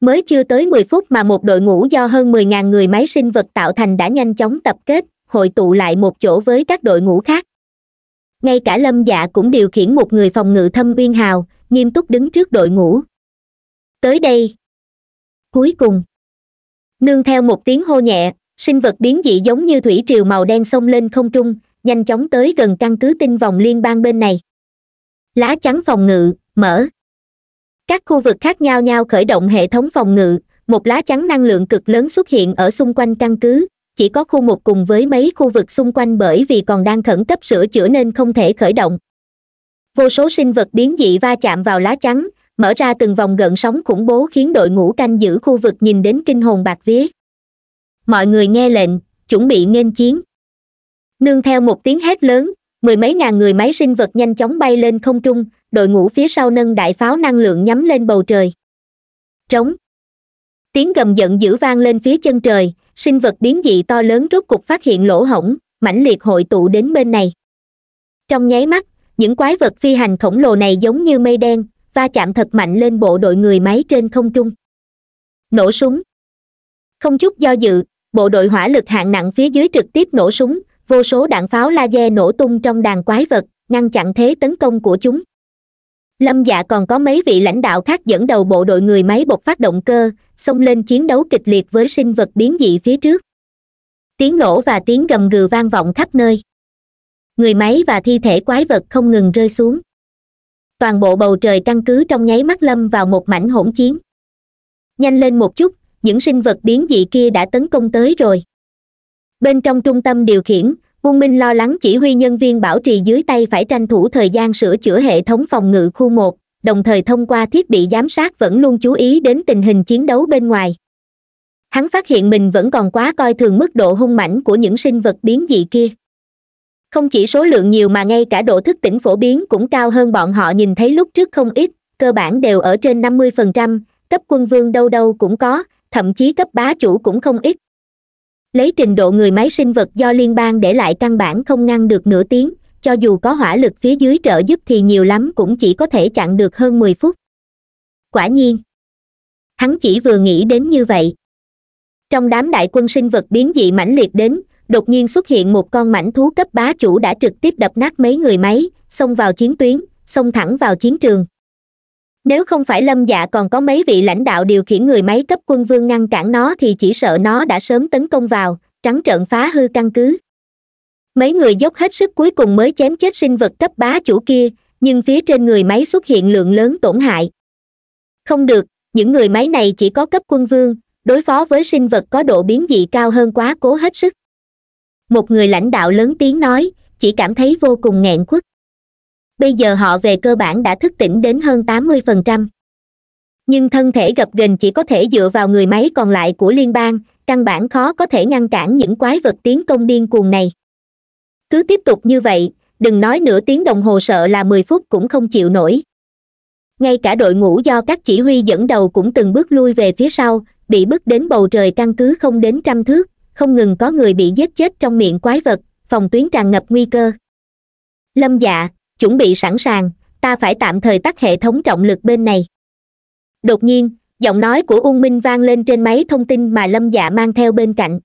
mới chưa tới mười phút mà một đội ngũ do hơn mười ngàn người máy sinh vật tạo thành đã nhanh chóng tập kết hội tụ lại một chỗ với các đội ngũ khác ngay cả lâm dạ cũng điều khiển một người phòng ngự thâm uyên hào nghiêm túc đứng trước đội ngũ tới đây cuối cùng nương theo một tiếng hô nhẹ sinh vật biến dị giống như thủy triều màu đen xông lên không trung nhanh chóng tới gần căn cứ tinh vòng liên bang bên này lá chắn phòng ngự mở các khu vực khác nhau nhau khởi động hệ thống phòng ngự một lá chắn năng lượng cực lớn xuất hiện ở xung quanh căn cứ chỉ có khu một cùng với mấy khu vực xung quanh bởi vì còn đang khẩn cấp sửa chữa nên không thể khởi động vô số sinh vật biến dị va chạm vào lá chắn mở ra từng vòng gợn sóng khủng bố khiến đội ngũ canh giữ khu vực nhìn đến kinh hồn bạc vía mọi người nghe lệnh chuẩn bị nghênh chiến nương theo một tiếng hét lớn mười mấy ngàn người máy sinh vật nhanh chóng bay lên không trung đội ngũ phía sau nâng đại pháo năng lượng nhắm lên bầu trời trống tiếng gầm giận dữ vang lên phía chân trời sinh vật biến dị to lớn rốt cục phát hiện lỗ hổng mãnh liệt hội tụ đến bên này trong nháy mắt những quái vật phi hành khổng lồ này giống như mây đen va chạm thật mạnh lên bộ đội người máy trên không trung nổ súng không chút do dự bộ đội hỏa lực hạng nặng phía dưới trực tiếp nổ súng vô số đạn pháo laser nổ tung trong đàn quái vật ngăn chặn thế tấn công của chúng lâm dạ còn có mấy vị lãnh đạo khác dẫn đầu bộ đội người máy bột phát động cơ xông lên chiến đấu kịch liệt với sinh vật biến dị phía trước tiếng nổ và tiếng gầm gừ vang vọng khắp nơi người máy và thi thể quái vật không ngừng rơi xuống toàn bộ bầu trời căn cứ trong nháy mắt lâm vào một mảnh hỗn chiến nhanh lên một chút những sinh vật biến dị kia đã tấn công tới rồi bên trong trung tâm điều khiển quân minh lo lắng chỉ huy nhân viên bảo trì dưới tay phải tranh thủ thời gian sửa chữa hệ thống phòng ngự khu một đồng thời thông qua thiết bị giám sát vẫn luôn chú ý đến tình hình chiến đấu bên ngoài hắn phát hiện mình vẫn còn quá coi thường mức độ hung mãnh của những sinh vật biến dị kia không chỉ số lượng nhiều mà ngay cả độ thức tỉnh phổ biến cũng cao hơn bọn họ nhìn thấy lúc trước không ít cơ bản đều ở trên năm mươi phần trăm cấp quân vương đâu đâu cũng có thậm chí cấp bá chủ cũng không ít lấy trình độ người máy sinh vật do liên bang để lại căn bản không ngăn được nửa tiếng cho dù có hỏa lực phía dưới trợ giúp thì nhiều lắm cũng chỉ có thể chặn được hơn mười phút quả nhiên hắn chỉ vừa nghĩ đến như vậy trong đám đại quân sinh vật biến dị mãnh liệt đến đột nhiên xuất hiện một con mảnh thú cấp bá chủ đã trực tiếp đập nát mấy người máy xông vào chiến tuyến xông thẳng vào chiến trường nếu không phải lâm dạ còn có mấy vị lãnh đạo điều khiển người máy cấp quân vương ngăn cản nó thì chỉ sợ nó đã sớm tấn công vào trắng trợn phá hư căn cứ mấy người dốc hết sức cuối cùng mới chém chết sinh vật cấp bá chủ kia nhưng phía trên người máy xuất hiện lượng lớn tổn hại không được những người máy này chỉ có cấp quân vương đối phó với sinh vật có độ biến dị cao hơn quá cố hết sức một người lãnh đạo lớn tiếng nói chỉ cảm thấy vô cùng nghẹn quất bây giờ họ về cơ bản đã thức tỉnh đến hơn tám mươi phần trăm nhưng thân thể gập ghềnh chỉ có thể dựa vào người máy còn lại của liên bang căn bản khó có thể ngăn cản những quái vật tiến công điên cuồng này cứ tiếp tục như vậy đừng nói nửa tiếng đồng hồ sợ là mười phút cũng không chịu nổi ngay cả đội ngũ do các chỉ huy dẫn đầu cũng từng bước lui về phía sau bị bước đến bầu trời căn cứ không đến trăm thước không ngừng có người bị giết chết trong miệng quái vật phòng tuyến tràn ngập nguy cơ lâm dạ chuẩn bị sẵn sàng ta phải tạm thời tắt hệ thống trọng lực bên này đột nhiên giọng nói của ung minh vang lên trên máy thông tin mà lâm dạ mang theo bên cạnh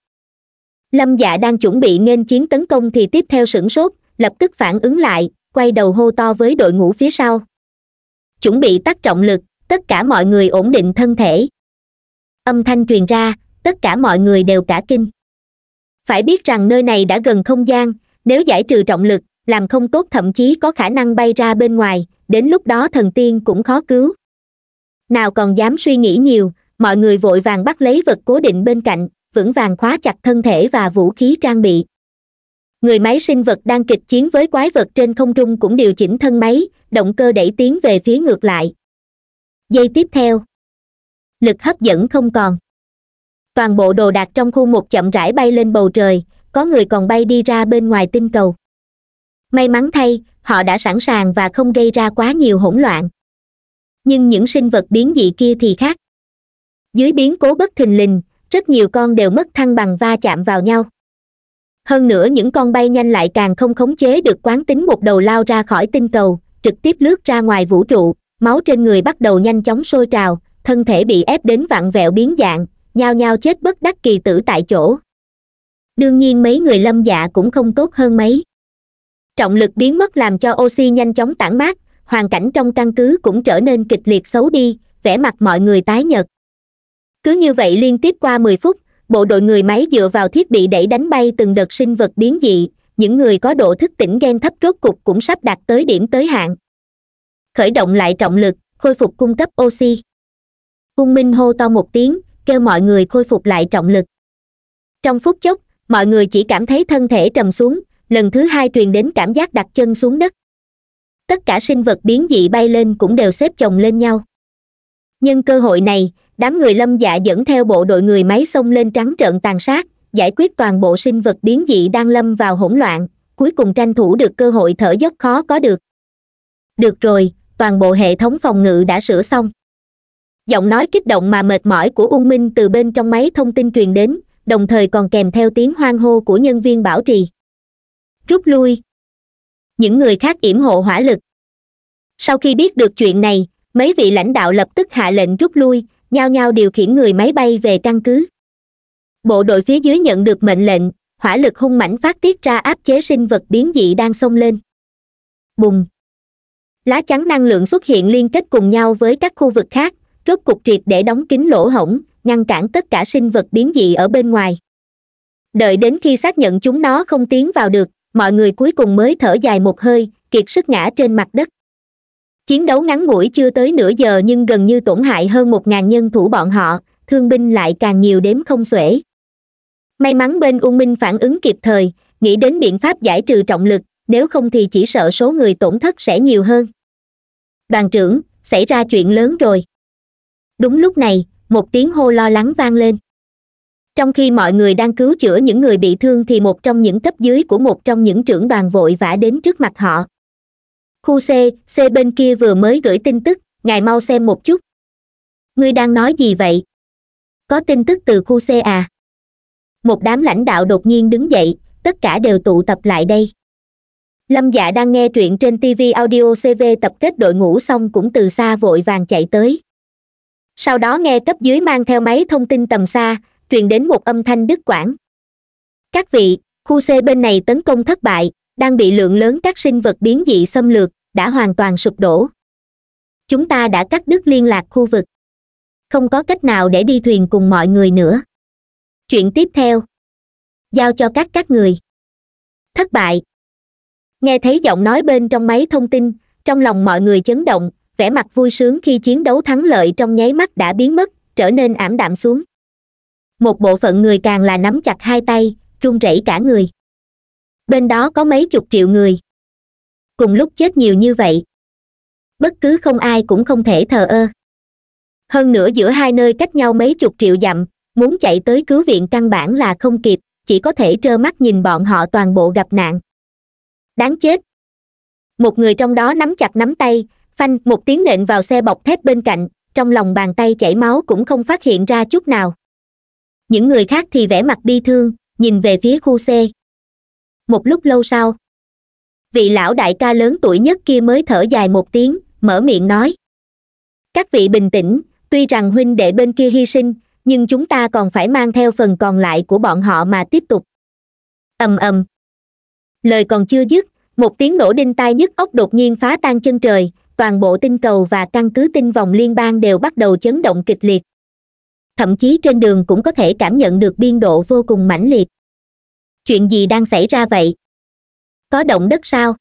lâm dạ đang chuẩn bị nghênh chiến tấn công thì tiếp theo sửng sốt lập tức phản ứng lại quay đầu hô to với đội ngũ phía sau chuẩn bị tắt trọng lực tất cả mọi người ổn định thân thể âm thanh truyền ra tất cả mọi người đều cả kinh phải biết rằng nơi này đã gần không gian nếu giải trừ trọng lực làm không tốt thậm chí có khả năng bay ra bên ngoài đến lúc đó thần tiên cũng khó cứu nào còn dám suy nghĩ nhiều mọi người vội vàng bắt lấy vật cố định bên cạnh vững vàng khóa chặt thân thể và vũ khí trang bị người máy sinh vật đang kịch chiến với quái vật trên không trung cũng điều chỉnh thân máy động cơ đẩy tiến về phía ngược lại giây tiếp theo lực hấp dẫn không còn toàn bộ đồ đạc trong khu một chậm rãi bay lên bầu trời có người còn bay đi ra bên ngoài tinh cầu may mắn thay họ đã sẵn sàng và không gây ra quá nhiều hỗn loạn nhưng những sinh vật biến dị kia thì khác dưới biến cố bất thình lình rất nhiều con đều mất thăng bằng va chạm vào nhau hơn nữa những con bay nhanh lại càng không khống chế được quán tính một đầu lao ra khỏi tinh cầu trực tiếp lướt ra ngoài vũ trụ máu trên người bắt đầu nhanh chóng sôi trào thân thể bị ép đến vặn vẹo biến dạng nhao nhao chết bất đắc kỳ tử tại chỗ đương nhiên mấy người lâm dạ cũng không tốt hơn mấy trọng lực biến mất làm cho oxy nhanh chóng tản mát hoàn cảnh trong căn cứ cũng trở nên kịch liệt xấu đi vẻ mặt mọi người tái nhợt cứ như vậy liên tiếp qua mười phút bộ đội người máy dựa vào thiết bị đẩy đánh bay từng đợt sinh vật biến dị những người có độ thức tỉnh gen thấp rốt cục cũng sắp đạt tới điểm tới hạn khởi động lại trọng lực khôi phục cung cấp oxy hung minh hô to một tiếng kêu mọi người khôi phục lại trọng lực trong phút chốc mọi người chỉ cảm thấy thân thể trầm xuống lần thứ hai truyền đến cảm giác đặt chân xuống đất tất cả sinh vật biến dị bay lên cũng đều xếp chồng lên nhau nhân cơ hội này đám người lâm dạ dẫn theo bộ đội người máy xông lên trắng trợn tàn sát giải quyết toàn bộ sinh vật biến dị đang lâm vào hỗn loạn cuối cùng tranh thủ được cơ hội thở dốc khó có được được rồi toàn bộ hệ thống phòng ngự đã sửa xong giọng nói kích động mà mệt mỏi của ung minh từ bên trong máy thông tin truyền đến đồng thời còn kèm theo tiếng hoang hô của nhân viên bảo trì rút lui những người khác yểm hộ hỏa lực sau khi biết được chuyện này mấy vị lãnh đạo lập tức hạ lệnh rút lui nhao nhao điều khiển người máy bay về căn cứ bộ đội phía dưới nhận được mệnh lệnh hỏa lực hung mãnh phát tiết ra áp chế sinh vật biến dị đang xông lên bùng lá chắn năng lượng xuất hiện liên kết cùng nhau với các khu vực khác rốt cục triệt để đóng kín lỗ hổng ngăn cản tất cả sinh vật biến dị ở bên ngoài đợi đến khi xác nhận chúng nó không tiến vào được mọi người cuối cùng mới thở dài một hơi kiệt sức ngã trên mặt đất chiến đấu ngắn ngủi chưa tới nửa giờ nhưng gần như tổn hại hơn một ngàn nhân thủ bọn họ thương binh lại càng nhiều đếm không xuể may mắn bên u minh phản ứng kịp thời nghĩ đến biện pháp giải trừ trọng lực nếu không thì chỉ sợ số người tổn thất sẽ nhiều hơn đoàn trưởng xảy ra chuyện lớn rồi đúng lúc này một tiếng hô lo lắng vang lên trong khi mọi người đang cứu chữa những người bị thương thì một trong những cấp dưới của một trong những trưởng đoàn vội vã đến trước mặt họ khu c c bên kia vừa mới gửi tin tức ngài mau xem một chút ngươi đang nói gì vậy có tin tức từ khu c à một đám lãnh đạo đột nhiên đứng dậy tất cả đều tụ tập lại đây lâm dạ đang nghe truyện trên tv audio cv tập kết đội ngũ xong cũng từ xa vội vàng chạy tới sau đó nghe cấp dưới mang theo máy thông tin tầm xa truyền đến một âm thanh đứt quãng các vị khu c bên này tấn công thất bại đang bị lượng lớn các sinh vật biến dị xâm lược đã hoàn toàn sụp đổ chúng ta đã cắt đứt liên lạc khu vực không có cách nào để đi thuyền cùng mọi người nữa chuyện tiếp theo giao cho các các người thất bại nghe thấy giọng nói bên trong máy thông tin trong lòng mọi người chấn động vẻ mặt vui sướng khi chiến đấu thắng lợi trong nháy mắt đã biến mất trở nên ảm đạm xuống một bộ phận người càng là nắm chặt hai tay run rẩy cả người bên đó có mấy chục triệu người cùng lúc chết nhiều như vậy bất cứ không ai cũng không thể thờ ơ hơn nữa giữa hai nơi cách nhau mấy chục triệu dặm muốn chạy tới cứu viện căn bản là không kịp chỉ có thể trơ mắt nhìn bọn họ toàn bộ gặp nạn đáng chết một người trong đó nắm chặt nắm tay phanh một tiếng nện vào xe bọc thép bên cạnh trong lòng bàn tay chảy máu cũng không phát hiện ra chút nào những người khác thì vẻ mặt bi thương nhìn về phía khu c một lúc lâu sau vị lão đại ca lớn tuổi nhất kia mới thở dài một tiếng mở miệng nói các vị bình tĩnh tuy rằng huynh đệ bên kia hy sinh nhưng chúng ta còn phải mang theo phần còn lại của bọn họ mà tiếp tục ầm ầm lời còn chưa dứt một tiếng nổ đinh tai nhất ốc đột nhiên phá tan chân trời toàn bộ tinh cầu và căn cứ tinh vòng liên bang đều bắt đầu chấn động kịch liệt thậm chí trên đường cũng có thể cảm nhận được biên độ vô cùng mãnh liệt chuyện gì đang xảy ra vậy có động đất sao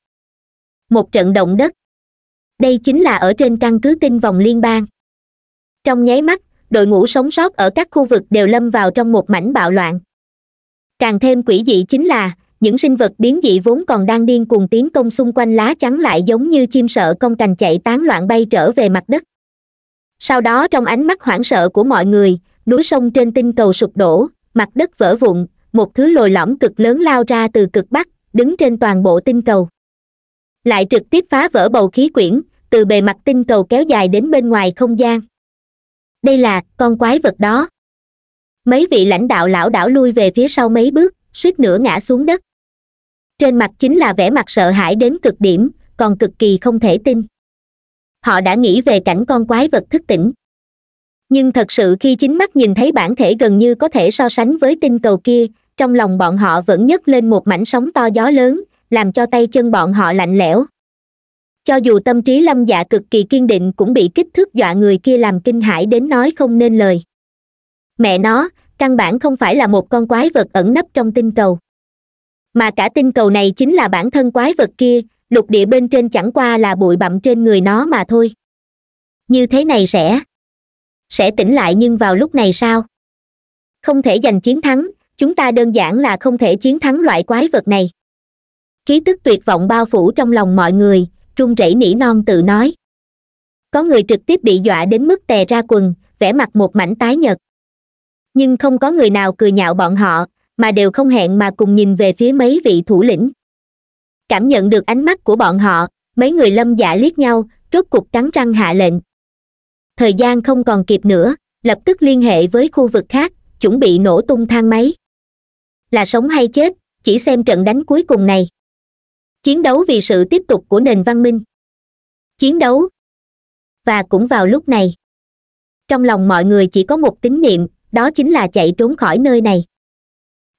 một trận động đất đây chính là ở trên căn cứ tinh vòng liên bang trong nháy mắt đội ngũ sống sót ở các khu vực đều lâm vào trong một mảnh bạo loạn càng thêm quỷ dị chính là những sinh vật biến dị vốn còn đang điên cuồng tiến công xung quanh lá chắn lại giống như chim sợ công cành chạy tán loạn bay trở về mặt đất sau đó trong ánh mắt hoảng sợ của mọi người núi sông trên tinh cầu sụp đổ mặt đất vỡ vụn một thứ lồi lõm cực lớn lao ra từ cực bắc đứng trên toàn bộ tinh cầu lại trực tiếp phá vỡ bầu khí quyển từ bề mặt tinh cầu kéo dài đến bên ngoài không gian đây là con quái vật đó mấy vị lãnh đạo lão đảo lui về phía sau mấy bước suýt nữa ngã xuống đất trên mặt chính là vẻ mặt sợ hãi đến cực điểm còn cực kỳ không thể tin họ đã nghĩ về cảnh con quái vật thức tỉnh nhưng thật sự khi chính mắt nhìn thấy bản thể gần như có thể so sánh với tinh cầu kia trong lòng bọn họ vẫn nhấc lên một mảnh sóng to gió lớn làm cho tay chân bọn họ lạnh lẽo cho dù tâm trí lâm dạ cực kỳ kiên định cũng bị kích thước dọa người kia làm kinh hãi đến nói không nên lời mẹ nó căn bản không phải là một con quái vật ẩn nấp trong tinh cầu mà cả tinh cầu này chính là bản thân quái vật kia lục địa bên trên chẳng qua là bụi bặm trên người nó mà thôi như thế này sẽ sẽ tỉnh lại nhưng vào lúc này sao không thể giành chiến thắng chúng ta đơn giản là không thể chiến thắng loại quái vật này khí tức tuyệt vọng bao phủ trong lòng mọi người trung rẩy nỉ non tự nói có người trực tiếp bị dọa đến mức tè ra quần vẻ mặt một mảnh tái nhật nhưng không có người nào cười nhạo bọn họ mà đều không hẹn mà cùng nhìn về phía mấy vị thủ lĩnh cảm nhận được ánh mắt của bọn họ mấy người lâm dạ liếc nhau rốt cục cắn răng hạ lệnh thời gian không còn kịp nữa lập tức liên hệ với khu vực khác chuẩn bị nổ tung thang máy là sống hay chết chỉ xem trận đánh cuối cùng này chiến đấu vì sự tiếp tục của nền văn minh chiến đấu và cũng vào lúc này trong lòng mọi người chỉ có một tín niệm đó chính là chạy trốn khỏi nơi này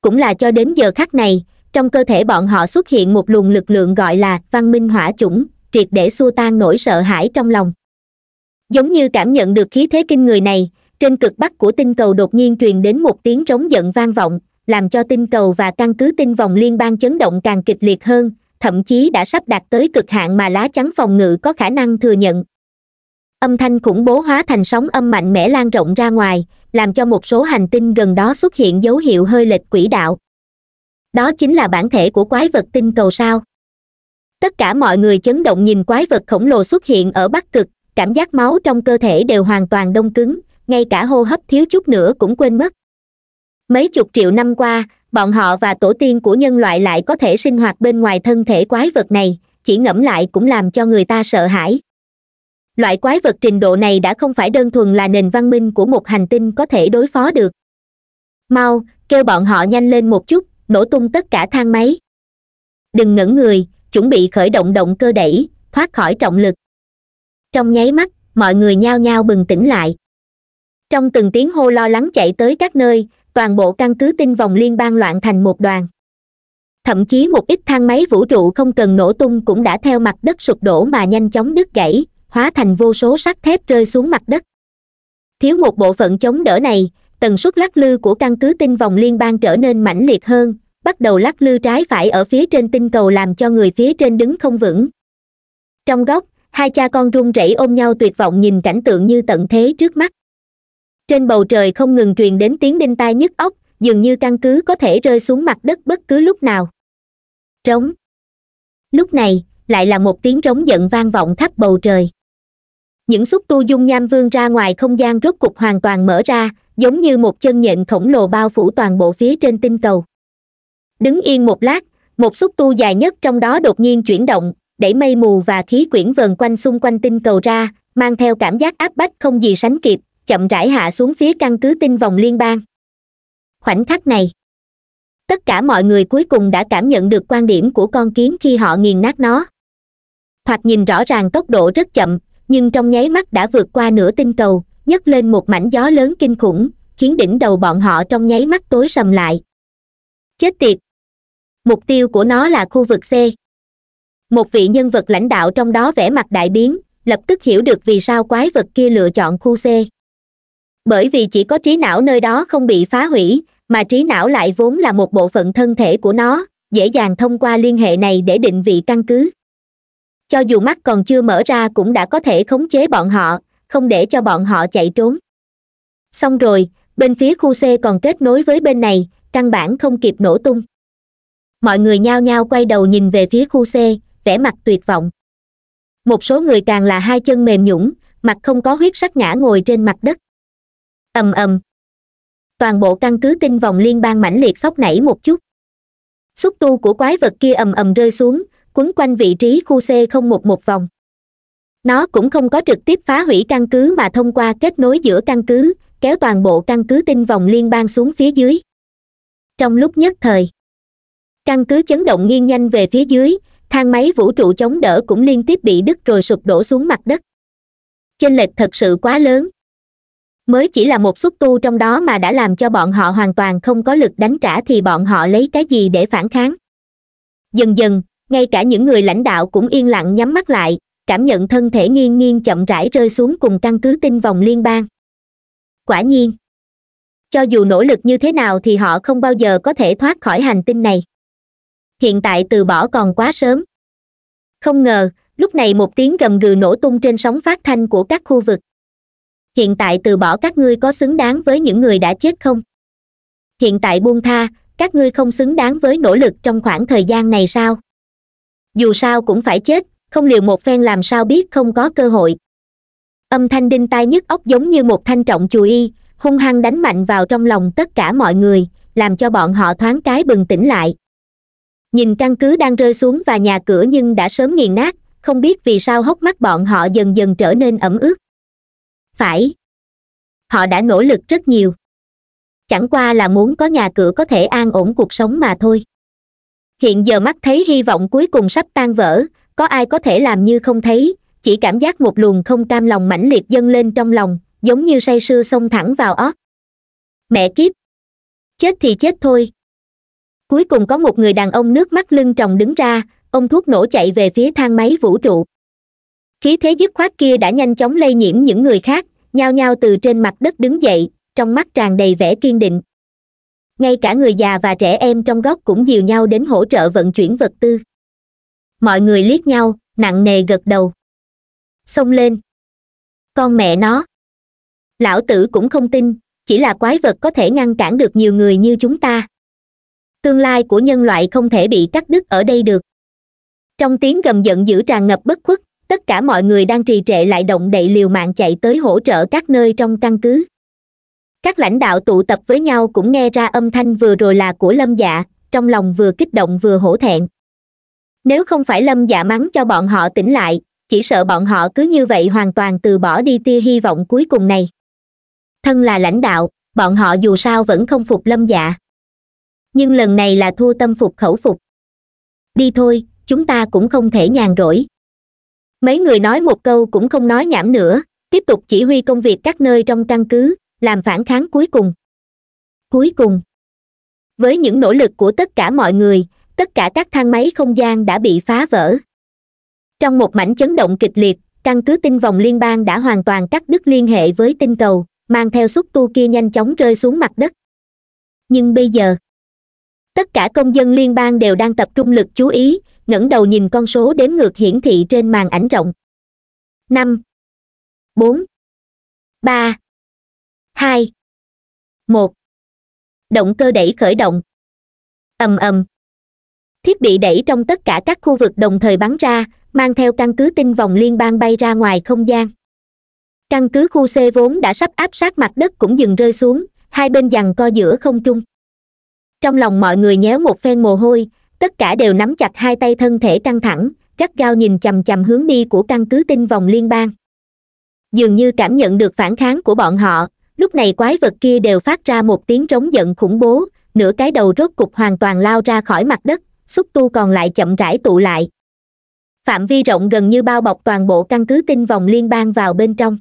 cũng là cho đến giờ khắc này trong cơ thể bọn họ xuất hiện một luồng lực lượng gọi là văn minh hỏa chủng triệt để xua tan nỗi sợ hãi trong lòng giống như cảm nhận được khí thế kinh người này trên cực bắc của tinh cầu đột nhiên truyền đến một tiếng trống giận vang vọng làm cho tinh cầu và căn cứ tinh vòng liên bang chấn động càng kịch liệt hơn thậm chí đã sắp đạt tới cực hạn mà lá chắn phòng ngự có khả năng thừa nhận âm thanh khủng bố hóa thành sóng âm mạnh mẽ lan rộng ra ngoài làm cho một số hành tinh gần đó xuất hiện dấu hiệu hơi lệch quỹ đạo đó chính là bản thể của quái vật tinh cầu sao tất cả mọi người chấn động nhìn quái vật khổng lồ xuất hiện ở bắc cực cảm giác máu trong cơ thể đều hoàn toàn đông cứng ngay cả hô hấp thiếu chút nữa cũng quên mất mấy chục triệu năm qua bọn họ và tổ tiên của nhân loại lại có thể sinh hoạt bên ngoài thân thể quái vật này chỉ ngẫm lại cũng làm cho người ta sợ hãi loại quái vật trình độ này đã không phải đơn thuần là nền văn minh của một hành tinh có thể đối phó được mau kêu bọn họ nhanh lên một chút nổ tung tất cả thang máy đừng ngẩn người chuẩn bị khởi động động cơ đẩy thoát khỏi trọng lực trong nháy mắt mọi người nhao nhao bừng tỉnh lại trong từng tiếng hô lo lắng chạy tới các nơi toàn bộ căn cứ tinh vòng liên bang loạn thành một đoàn thậm chí một ít thang máy vũ trụ không cần nổ tung cũng đã theo mặt đất sụp đổ mà nhanh chóng đứt gãy hóa thành vô số sắt thép rơi xuống mặt đất thiếu một bộ phận chống đỡ này tần suất lắc lư của căn cứ tinh vòng liên bang trở nên mãnh liệt hơn bắt đầu lắc lư trái phải ở phía trên tinh cầu làm cho người phía trên đứng không vững trong góc hai cha con run rẩy ôm nhau tuyệt vọng nhìn cảnh tượng như tận thế trước mắt trên bầu trời không ngừng truyền đến tiếng đinh tai nhức óc dường như căn cứ có thể rơi xuống mặt đất bất cứ lúc nào trống lúc này lại là một tiếng trống giận vang vọng khắp bầu trời những xúc tu dung nham vương ra ngoài không gian rốt cục hoàn toàn mở ra giống như một chân nhện khổng lồ bao phủ toàn bộ phía trên tinh cầu đứng yên một lát một xúc tu dài nhất trong đó đột nhiên chuyển động đẩy mây mù và khí quyển vờn quanh xung quanh tinh cầu ra mang theo cảm giác áp bách không gì sánh kịp chậm rãi hạ xuống phía căn cứ tinh vòng liên bang khoảnh khắc này tất cả mọi người cuối cùng đã cảm nhận được quan điểm của con kiến khi họ nghiền nát nó thoạt nhìn rõ ràng tốc độ rất chậm nhưng trong nháy mắt đã vượt qua nửa tinh cầu nhấc lên một mảnh gió lớn kinh khủng khiến đỉnh đầu bọn họ trong nháy mắt tối sầm lại chết tiệt mục tiêu của nó là khu vực c một vị nhân vật lãnh đạo trong đó vẻ mặt đại biến lập tức hiểu được vì sao quái vật kia lựa chọn khu c bởi vì chỉ có trí não nơi đó không bị phá hủy mà trí não lại vốn là một bộ phận thân thể của nó dễ dàng thông qua liên hệ này để định vị căn cứ cho dù mắt còn chưa mở ra cũng đã có thể khống chế bọn họ không để cho bọn họ chạy trốn xong rồi bên phía khu c còn kết nối với bên này căn bản không kịp nổ tung mọi người nhao nhao quay đầu nhìn về phía khu c vẻ mặt tuyệt vọng một số người càng là hai chân mềm nhũng mặt không có huyết sắc ngã ngồi trên mặt đất ầm ầm toàn bộ căn cứ tinh vòng liên bang mãnh liệt sốc nảy một chút xúc tu của quái vật kia ầm ầm rơi xuống quấn quanh vị trí khu c không một một vòng nó cũng không có trực tiếp phá hủy căn cứ mà thông qua kết nối giữa căn cứ kéo toàn bộ căn cứ tinh vòng liên bang xuống phía dưới trong lúc nhất thời căn cứ chấn động nghiêng nhanh về phía dưới thang máy vũ trụ chống đỡ cũng liên tiếp bị đứt rồi sụp đổ xuống mặt đất chênh lệch thật sự quá lớn mới chỉ là một xúc tu trong đó mà đã làm cho bọn họ hoàn toàn không có lực đánh trả thì bọn họ lấy cái gì để phản kháng dần dần ngay cả những người lãnh đạo cũng yên lặng nhắm mắt lại cảm nhận thân thể nghiêng nghiêng chậm rãi rơi xuống cùng căn cứ tinh vòng liên bang quả nhiên cho dù nỗ lực như thế nào thì họ không bao giờ có thể thoát khỏi hành tinh này hiện tại từ bỏ còn quá sớm không ngờ lúc này một tiếng gầm gừ nổ tung trên sóng phát thanh của các khu vực hiện tại từ bỏ các ngươi có xứng đáng với những người đã chết không hiện tại buông tha các ngươi không xứng đáng với nỗ lực trong khoảng thời gian này sao dù sao cũng phải chết không liều một phen làm sao biết không có cơ hội âm thanh đinh tai nhức óc giống như một thanh trọng chùi y hung hăng đánh mạnh vào trong lòng tất cả mọi người làm cho bọn họ thoáng cái bừng tỉnh lại nhìn căn cứ đang rơi xuống và nhà cửa nhưng đã sớm nghiền nát không biết vì sao hốc mắt bọn họ dần dần trở nên ẩm ướt phải họ đã nỗ lực rất nhiều chẳng qua là muốn có nhà cửa có thể an ổn cuộc sống mà thôi hiện giờ mắt thấy hy vọng cuối cùng sắp tan vỡ có ai có thể làm như không thấy chỉ cảm giác một luồng không cam lòng mãnh liệt dâng lên trong lòng giống như say sưa xông thẳng vào óc mẹ kiếp chết thì chết thôi cuối cùng có một người đàn ông nước mắt lưng tròng đứng ra ông thuốc nổ chạy về phía thang máy vũ trụ khí thế dứt khoát kia đã nhanh chóng lây nhiễm những người khác nhao nhao từ trên mặt đất đứng dậy trong mắt tràn đầy vẻ kiên định ngay cả người già và trẻ em trong góc cũng dìu nhau đến hỗ trợ vận chuyển vật tư mọi người liếc nhau nặng nề gật đầu xông lên con mẹ nó lão tử cũng không tin chỉ là quái vật có thể ngăn cản được nhiều người như chúng ta tương lai của nhân loại không thể bị cắt đứt ở đây được trong tiếng gầm giận dữ tràn ngập bất khuất tất cả mọi người đang trì trệ lại động đậy liều mạng chạy tới hỗ trợ các nơi trong căn cứ các lãnh đạo tụ tập với nhau cũng nghe ra âm thanh vừa rồi là của lâm dạ trong lòng vừa kích động vừa hổ thẹn nếu không phải lâm dạ mắng cho bọn họ tỉnh lại chỉ sợ bọn họ cứ như vậy hoàn toàn từ bỏ đi tia hy vọng cuối cùng này thân là lãnh đạo bọn họ dù sao vẫn không phục lâm dạ nhưng lần này là thua tâm phục khẩu phục đi thôi chúng ta cũng không thể nhàn rỗi mấy người nói một câu cũng không nói nhảm nữa tiếp tục chỉ huy công việc các nơi trong căn cứ làm phản kháng cuối cùng cuối cùng với những nỗ lực của tất cả mọi người tất cả các thang máy không gian đã bị phá vỡ trong một mảnh chấn động kịch liệt căn cứ tinh vòng liên bang đã hoàn toàn cắt đứt liên hệ với tinh cầu mang theo xúc tu kia nhanh chóng rơi xuống mặt đất nhưng bây giờ tất cả công dân liên bang đều đang tập trung lực chú ý ngẩng đầu nhìn con số đếm ngược hiển thị trên màn ảnh rộng năm bốn ba hai một động cơ đẩy khởi động ầm ầm thiết bị đẩy trong tất cả các khu vực đồng thời bắn ra mang theo căn cứ tinh vòng liên bang bay ra ngoài không gian căn cứ khu c vốn đã sắp áp sát mặt đất cũng dừng rơi xuống hai bên giằng co giữa không trung trong lòng mọi người nhéo một phen mồ hôi tất cả đều nắm chặt hai tay thân thể căng thẳng gắt gao nhìn chằm chằm hướng đi của căn cứ tinh vòng liên bang dường như cảm nhận được phản kháng của bọn họ lúc này quái vật kia đều phát ra một tiếng trống giận khủng bố nửa cái đầu rốt cục hoàn toàn lao ra khỏi mặt đất xúc tu còn lại chậm rãi tụ lại phạm vi rộng gần như bao bọc toàn bộ căn cứ tinh vòng liên bang vào bên trong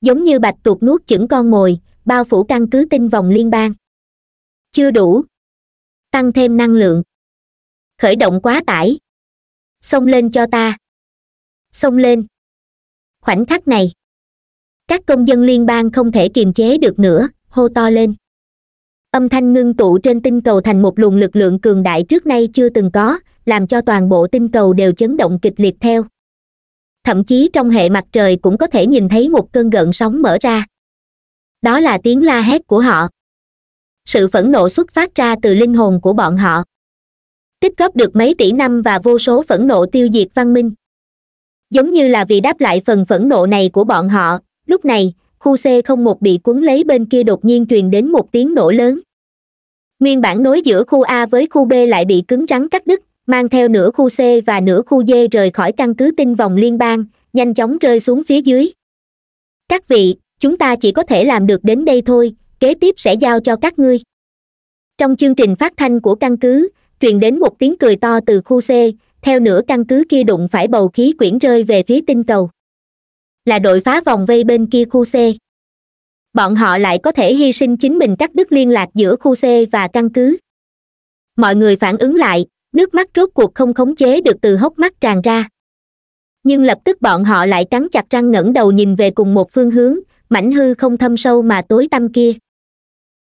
giống như bạch tuộc nuốt chửng con mồi bao phủ căn cứ tinh vòng liên bang chưa đủ tăng thêm năng lượng khởi động quá tải xông lên cho ta xông lên khoảnh khắc này các công dân liên bang không thể kiềm chế được nữa hô to lên âm thanh ngưng tụ trên tinh cầu thành một luồng lực lượng cường đại trước nay chưa từng có làm cho toàn bộ tinh cầu đều chấn động kịch liệt theo thậm chí trong hệ mặt trời cũng có thể nhìn thấy một cơn gợn sóng mở ra đó là tiếng la hét của họ sự phẫn nộ xuất phát ra từ linh hồn của bọn họ tích góp được mấy tỷ năm và vô số phẫn nộ tiêu diệt văn minh giống như là vì đáp lại phần phẫn nộ này của bọn họ lúc này khu C01 bị cuốn lấy bên kia đột nhiên truyền đến một tiếng nổ lớn nguyên bản nối giữa khu a với khu b lại bị cứng rắn cắt đứt mang theo nửa khu c và nửa khu d rời khỏi căn cứ tinh vòng liên bang nhanh chóng rơi xuống phía dưới các vị chúng ta chỉ có thể làm được đến đây thôi kế tiếp sẽ giao cho các ngươi trong chương trình phát thanh của căn cứ truyền đến một tiếng cười to từ khu c theo nửa căn cứ kia đụng phải bầu khí quyển rơi về phía tinh cầu là đội phá vòng vây bên kia khu c bọn họ lại có thể hy sinh chính mình cắt đứt liên lạc giữa khu c và căn cứ mọi người phản ứng lại nước mắt rốt cuộc không khống chế được từ hốc mắt tràn ra nhưng lập tức bọn họ lại cắn chặt răng ngẩng đầu nhìn về cùng một phương hướng mảnh hư không thâm sâu mà tối tăm kia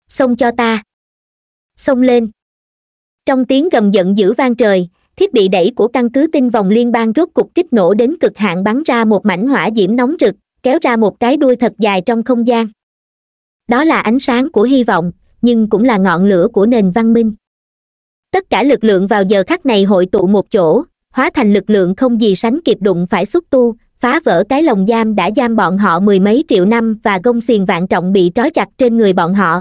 xông cho ta xông lên trong tiếng gầm giận dữ vang trời thiết bị đẩy của căn cứ tinh vòng liên bang rốt cục kích nổ đến cực hạn bắn ra một mảnh hỏa diễm nóng rực kéo ra một cái đuôi thật dài trong không gian đó là ánh sáng của hy vọng nhưng cũng là ngọn lửa của nền văn minh tất cả lực lượng vào giờ khắc này hội tụ một chỗ hóa thành lực lượng không gì sánh kịp đụng phải xúc tu phá vỡ cái lồng giam đã giam bọn họ mười mấy triệu năm và gông xiềng vạn trọng bị trói chặt trên người bọn họ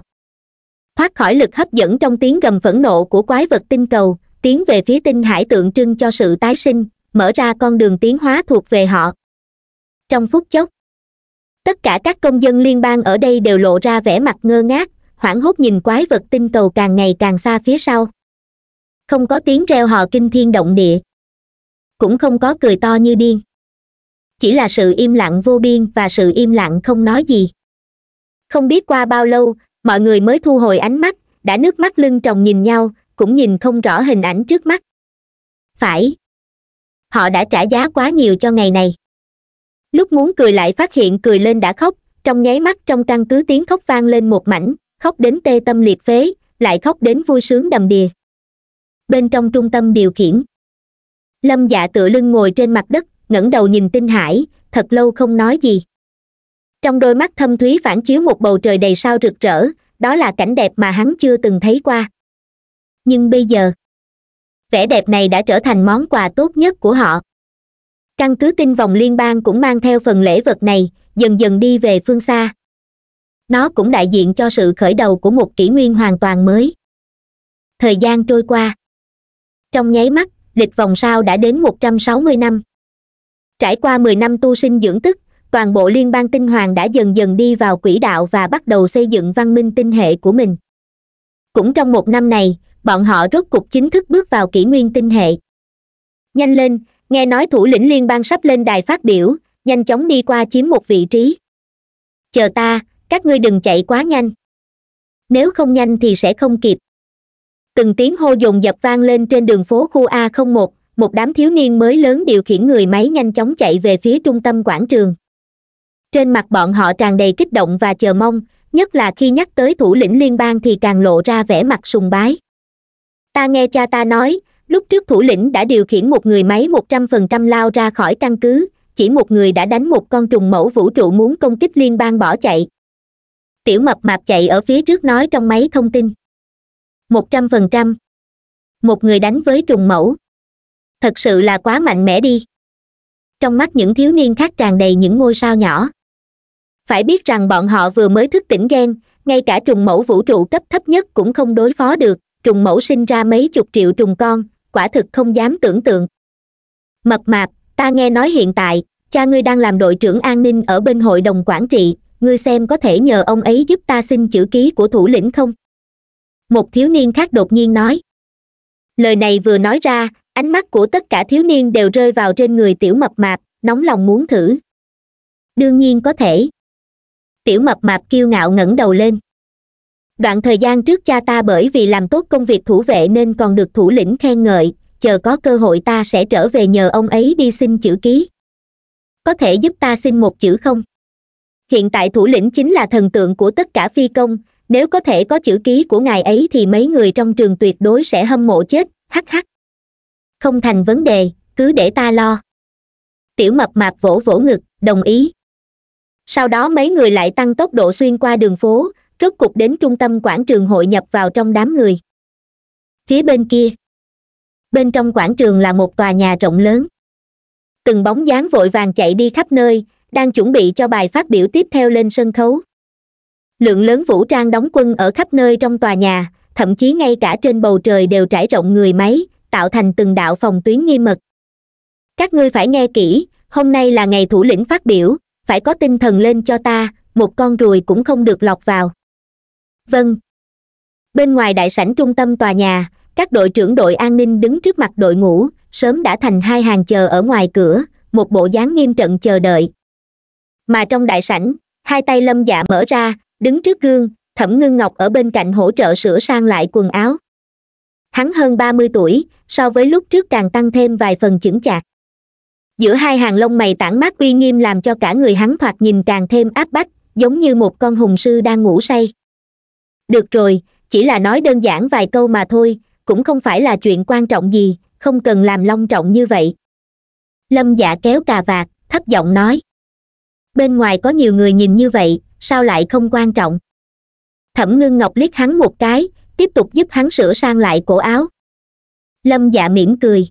thoát khỏi lực hấp dẫn trong tiếng gầm phẫn nộ của quái vật tinh cầu tiến về phía tinh hải tượng trưng cho sự tái sinh mở ra con đường tiến hóa thuộc về họ trong phút chốc tất cả các công dân liên bang ở đây đều lộ ra vẻ mặt ngơ ngác hoảng hốt nhìn quái vật tinh cầu càng ngày càng xa phía sau không có tiếng reo hò kinh thiên động địa cũng không có cười to như điên chỉ là sự im lặng vô biên và sự im lặng không nói gì không biết qua bao lâu mọi người mới thu hồi ánh mắt đã nước mắt lưng tròng nhìn nhau cũng nhìn không rõ hình ảnh trước mắt phải họ đã trả giá quá nhiều cho ngày này lúc muốn cười lại phát hiện cười lên đã khóc trong nháy mắt trong căn cứ tiếng khóc vang lên một mảnh khóc đến tê tâm liệt phế lại khóc đến vui sướng đầm đìa bên trong trung tâm điều khiển lâm dạ tựa lưng ngồi trên mặt đất ngẩng đầu nhìn tinh hải thật lâu không nói gì trong đôi mắt thâm thúy phản chiếu một bầu trời đầy sao rực rỡ đó là cảnh đẹp mà hắn chưa từng thấy qua nhưng bây giờ vẻ đẹp này đã trở thành món quà tốt nhất của họ căn cứ tinh vòng liên bang cũng mang theo phần lễ vật này dần dần đi về phương xa nó cũng đại diện cho sự khởi đầu của một kỷ nguyên hoàn toàn mới thời gian trôi qua trong nháy mắt lịch vòng sao đã đến một trăm sáu mươi năm trải qua mười năm tu sinh dưỡng tức toàn bộ liên bang tinh hoàng đã dần dần đi vào quỹ đạo và bắt đầu xây dựng văn minh tinh hệ của mình cũng trong một năm này bọn họ rốt cục chính thức bước vào kỷ nguyên tinh hệ nhanh lên nghe nói thủ lĩnh liên bang sắp lên đài phát biểu nhanh chóng đi qua chiếm một vị trí chờ ta các ngươi đừng chạy quá nhanh nếu không nhanh thì sẽ không kịp từng tiếng hô dồn dập vang lên trên đường phố khu a không một một đám thiếu niên mới lớn điều khiển người máy nhanh chóng chạy về phía trung tâm quảng trường trên mặt bọn họ tràn đầy kích động và chờ mong nhất là khi nhắc tới thủ lĩnh liên bang thì càng lộ ra vẻ mặt sùng bái ta nghe cha ta nói lúc trước thủ lĩnh đã điều khiển một người máy một trăm phần trăm lao ra khỏi căn cứ chỉ một người đã đánh một con trùng mẫu vũ trụ muốn công kích liên bang bỏ chạy tiểu mập mạp chạy ở phía trước nói trong máy thông tin một trăm phần trăm một người đánh với trùng mẫu thật sự là quá mạnh mẽ đi trong mắt những thiếu niên khác tràn đầy những ngôi sao nhỏ phải biết rằng bọn họ vừa mới thức tỉnh ghen ngay cả trùng mẫu vũ trụ cấp thấp nhất cũng không đối phó được trùng mẫu sinh ra mấy chục triệu trùng con quả thực không dám tưởng tượng mập mạp ta nghe nói hiện tại cha ngươi đang làm đội trưởng an ninh ở bên hội đồng quản trị ngươi xem có thể nhờ ông ấy giúp ta xin chữ ký của thủ lĩnh không một thiếu niên khác đột nhiên nói lời này vừa nói ra ánh mắt của tất cả thiếu niên đều rơi vào trên người tiểu mập mạp nóng lòng muốn thử đương nhiên có thể tiểu mập mạp kiêu ngạo ngẩng đầu lên đoạn thời gian trước cha ta bởi vì làm tốt công việc thủ vệ nên còn được thủ lĩnh khen ngợi chờ có cơ hội ta sẽ trở về nhờ ông ấy đi xin chữ ký có thể giúp ta xin một chữ không hiện tại thủ lĩnh chính là thần tượng của tất cả phi công nếu có thể có chữ ký của ngài ấy thì mấy người trong trường tuyệt đối sẽ hâm mộ chết hắc hắc không thành vấn đề cứ để ta lo tiểu mập mạp vỗ vỗ ngực đồng ý sau đó mấy người lại tăng tốc độ xuyên qua đường phố rốt cục đến trung tâm quảng trường hội nhập vào trong đám người phía bên kia bên trong quảng trường là một tòa nhà rộng lớn từng bóng dáng vội vàng chạy đi khắp nơi đang chuẩn bị cho bài phát biểu tiếp theo lên sân khấu lượng lớn vũ trang đóng quân ở khắp nơi trong tòa nhà thậm chí ngay cả trên bầu trời đều trải rộng người máy tạo thành từng đạo phòng tuyến nghiêm mật các ngươi phải nghe kỹ hôm nay là ngày thủ lĩnh phát biểu phải có tinh thần lên cho ta một con ruồi cũng không được lọt vào vâng bên ngoài đại sảnh trung tâm tòa nhà các đội trưởng đội an ninh đứng trước mặt đội ngũ sớm đã thành hai hàng chờ ở ngoài cửa một bộ dáng nghiêm trận chờ đợi mà trong đại sảnh hai tay lâm dạ mở ra đứng trước gương thẩm ngưng ngọc ở bên cạnh hỗ trợ sửa sang lại quần áo hắn hơn ba mươi tuổi so với lúc trước càng tăng thêm vài phần chững chạc giữa hai hàng lông mày tản mát uy nghiêm làm cho cả người hắn thoạt nhìn càng thêm áp bách giống như một con hùng sư đang ngủ say được rồi chỉ là nói đơn giản vài câu mà thôi cũng không phải là chuyện quan trọng gì không cần làm long trọng như vậy lâm dạ kéo cà vạt thấp giọng nói bên ngoài có nhiều người nhìn như vậy sao lại không quan trọng thẩm ngưng ngọc liếc hắn một cái tiếp tục giúp hắn sửa sang lại cổ áo lâm dạ mỉm cười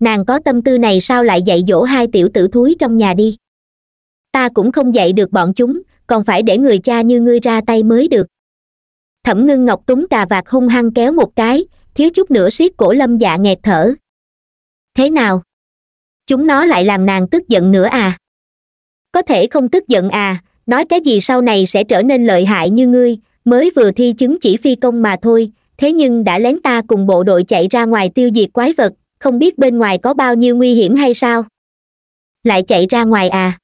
nàng có tâm tư này sao lại dạy dỗ hai tiểu tử thúi trong nhà đi ta cũng không dạy được bọn chúng còn phải để người cha như ngươi ra tay mới được thẩm ngưng ngọc túng cà vạt hung hăng kéo một cái thiếu chút nữa siết cổ lâm dạ nghẹt thở thế nào chúng nó lại làm nàng tức giận nữa à có thể không tức giận à nói cái gì sau này sẽ trở nên lợi hại như ngươi mới vừa thi chứng chỉ phi công mà thôi thế nhưng đã lén ta cùng bộ đội chạy ra ngoài tiêu diệt quái vật không biết bên ngoài có bao nhiêu nguy hiểm hay sao lại chạy ra ngoài à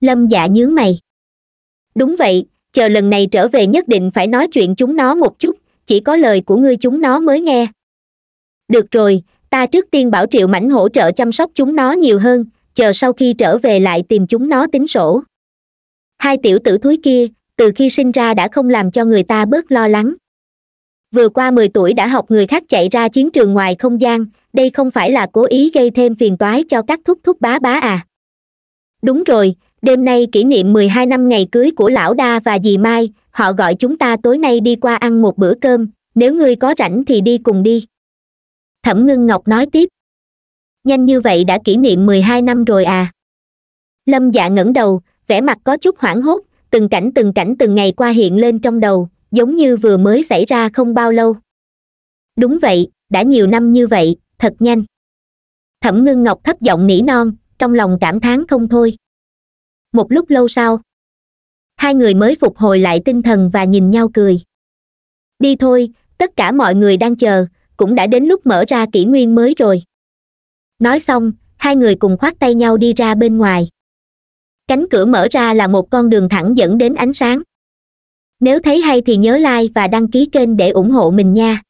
lâm dạ nhướng mày đúng vậy chờ lần này trở về nhất định phải nói chuyện chúng nó một chút chỉ có lời của ngươi chúng nó mới nghe được rồi ta trước tiên bảo triệu mảnh hỗ trợ chăm sóc chúng nó nhiều hơn chờ sau khi trở về lại tìm chúng nó tính sổ hai tiểu tử thúi kia từ khi sinh ra đã không làm cho người ta bớt lo lắng vừa qua mười tuổi đã học người khác chạy ra chiến trường ngoài không gian đây không phải là cố ý gây thêm phiền toái cho các thúc thúc bá bá à đúng rồi đêm nay kỷ niệm mười hai năm ngày cưới của lão đa và dì mai họ gọi chúng ta tối nay đi qua ăn một bữa cơm nếu ngươi có rảnh thì đi cùng đi thẩm ngưng ngọc nói tiếp nhanh như vậy đã kỷ niệm mười hai năm rồi à lâm dạ ngẩng đầu vẻ mặt có chút hoảng hốt từng cảnh từng cảnh từng ngày qua hiện lên trong đầu giống như vừa mới xảy ra không bao lâu đúng vậy đã nhiều năm như vậy thật nhanh thẩm ngưng ngọc thấp giọng nỉ non trong lòng cảm thán không thôi một lúc lâu sau hai người mới phục hồi lại tinh thần và nhìn nhau cười đi thôi tất cả mọi người đang chờ cũng đã đến lúc mở ra kỷ nguyên mới rồi nói xong hai người cùng khoác tay nhau đi ra bên ngoài cánh cửa mở ra là một con đường thẳng dẫn đến ánh sáng nếu thấy hay thì nhớ like và đăng ký kênh để ủng hộ mình nha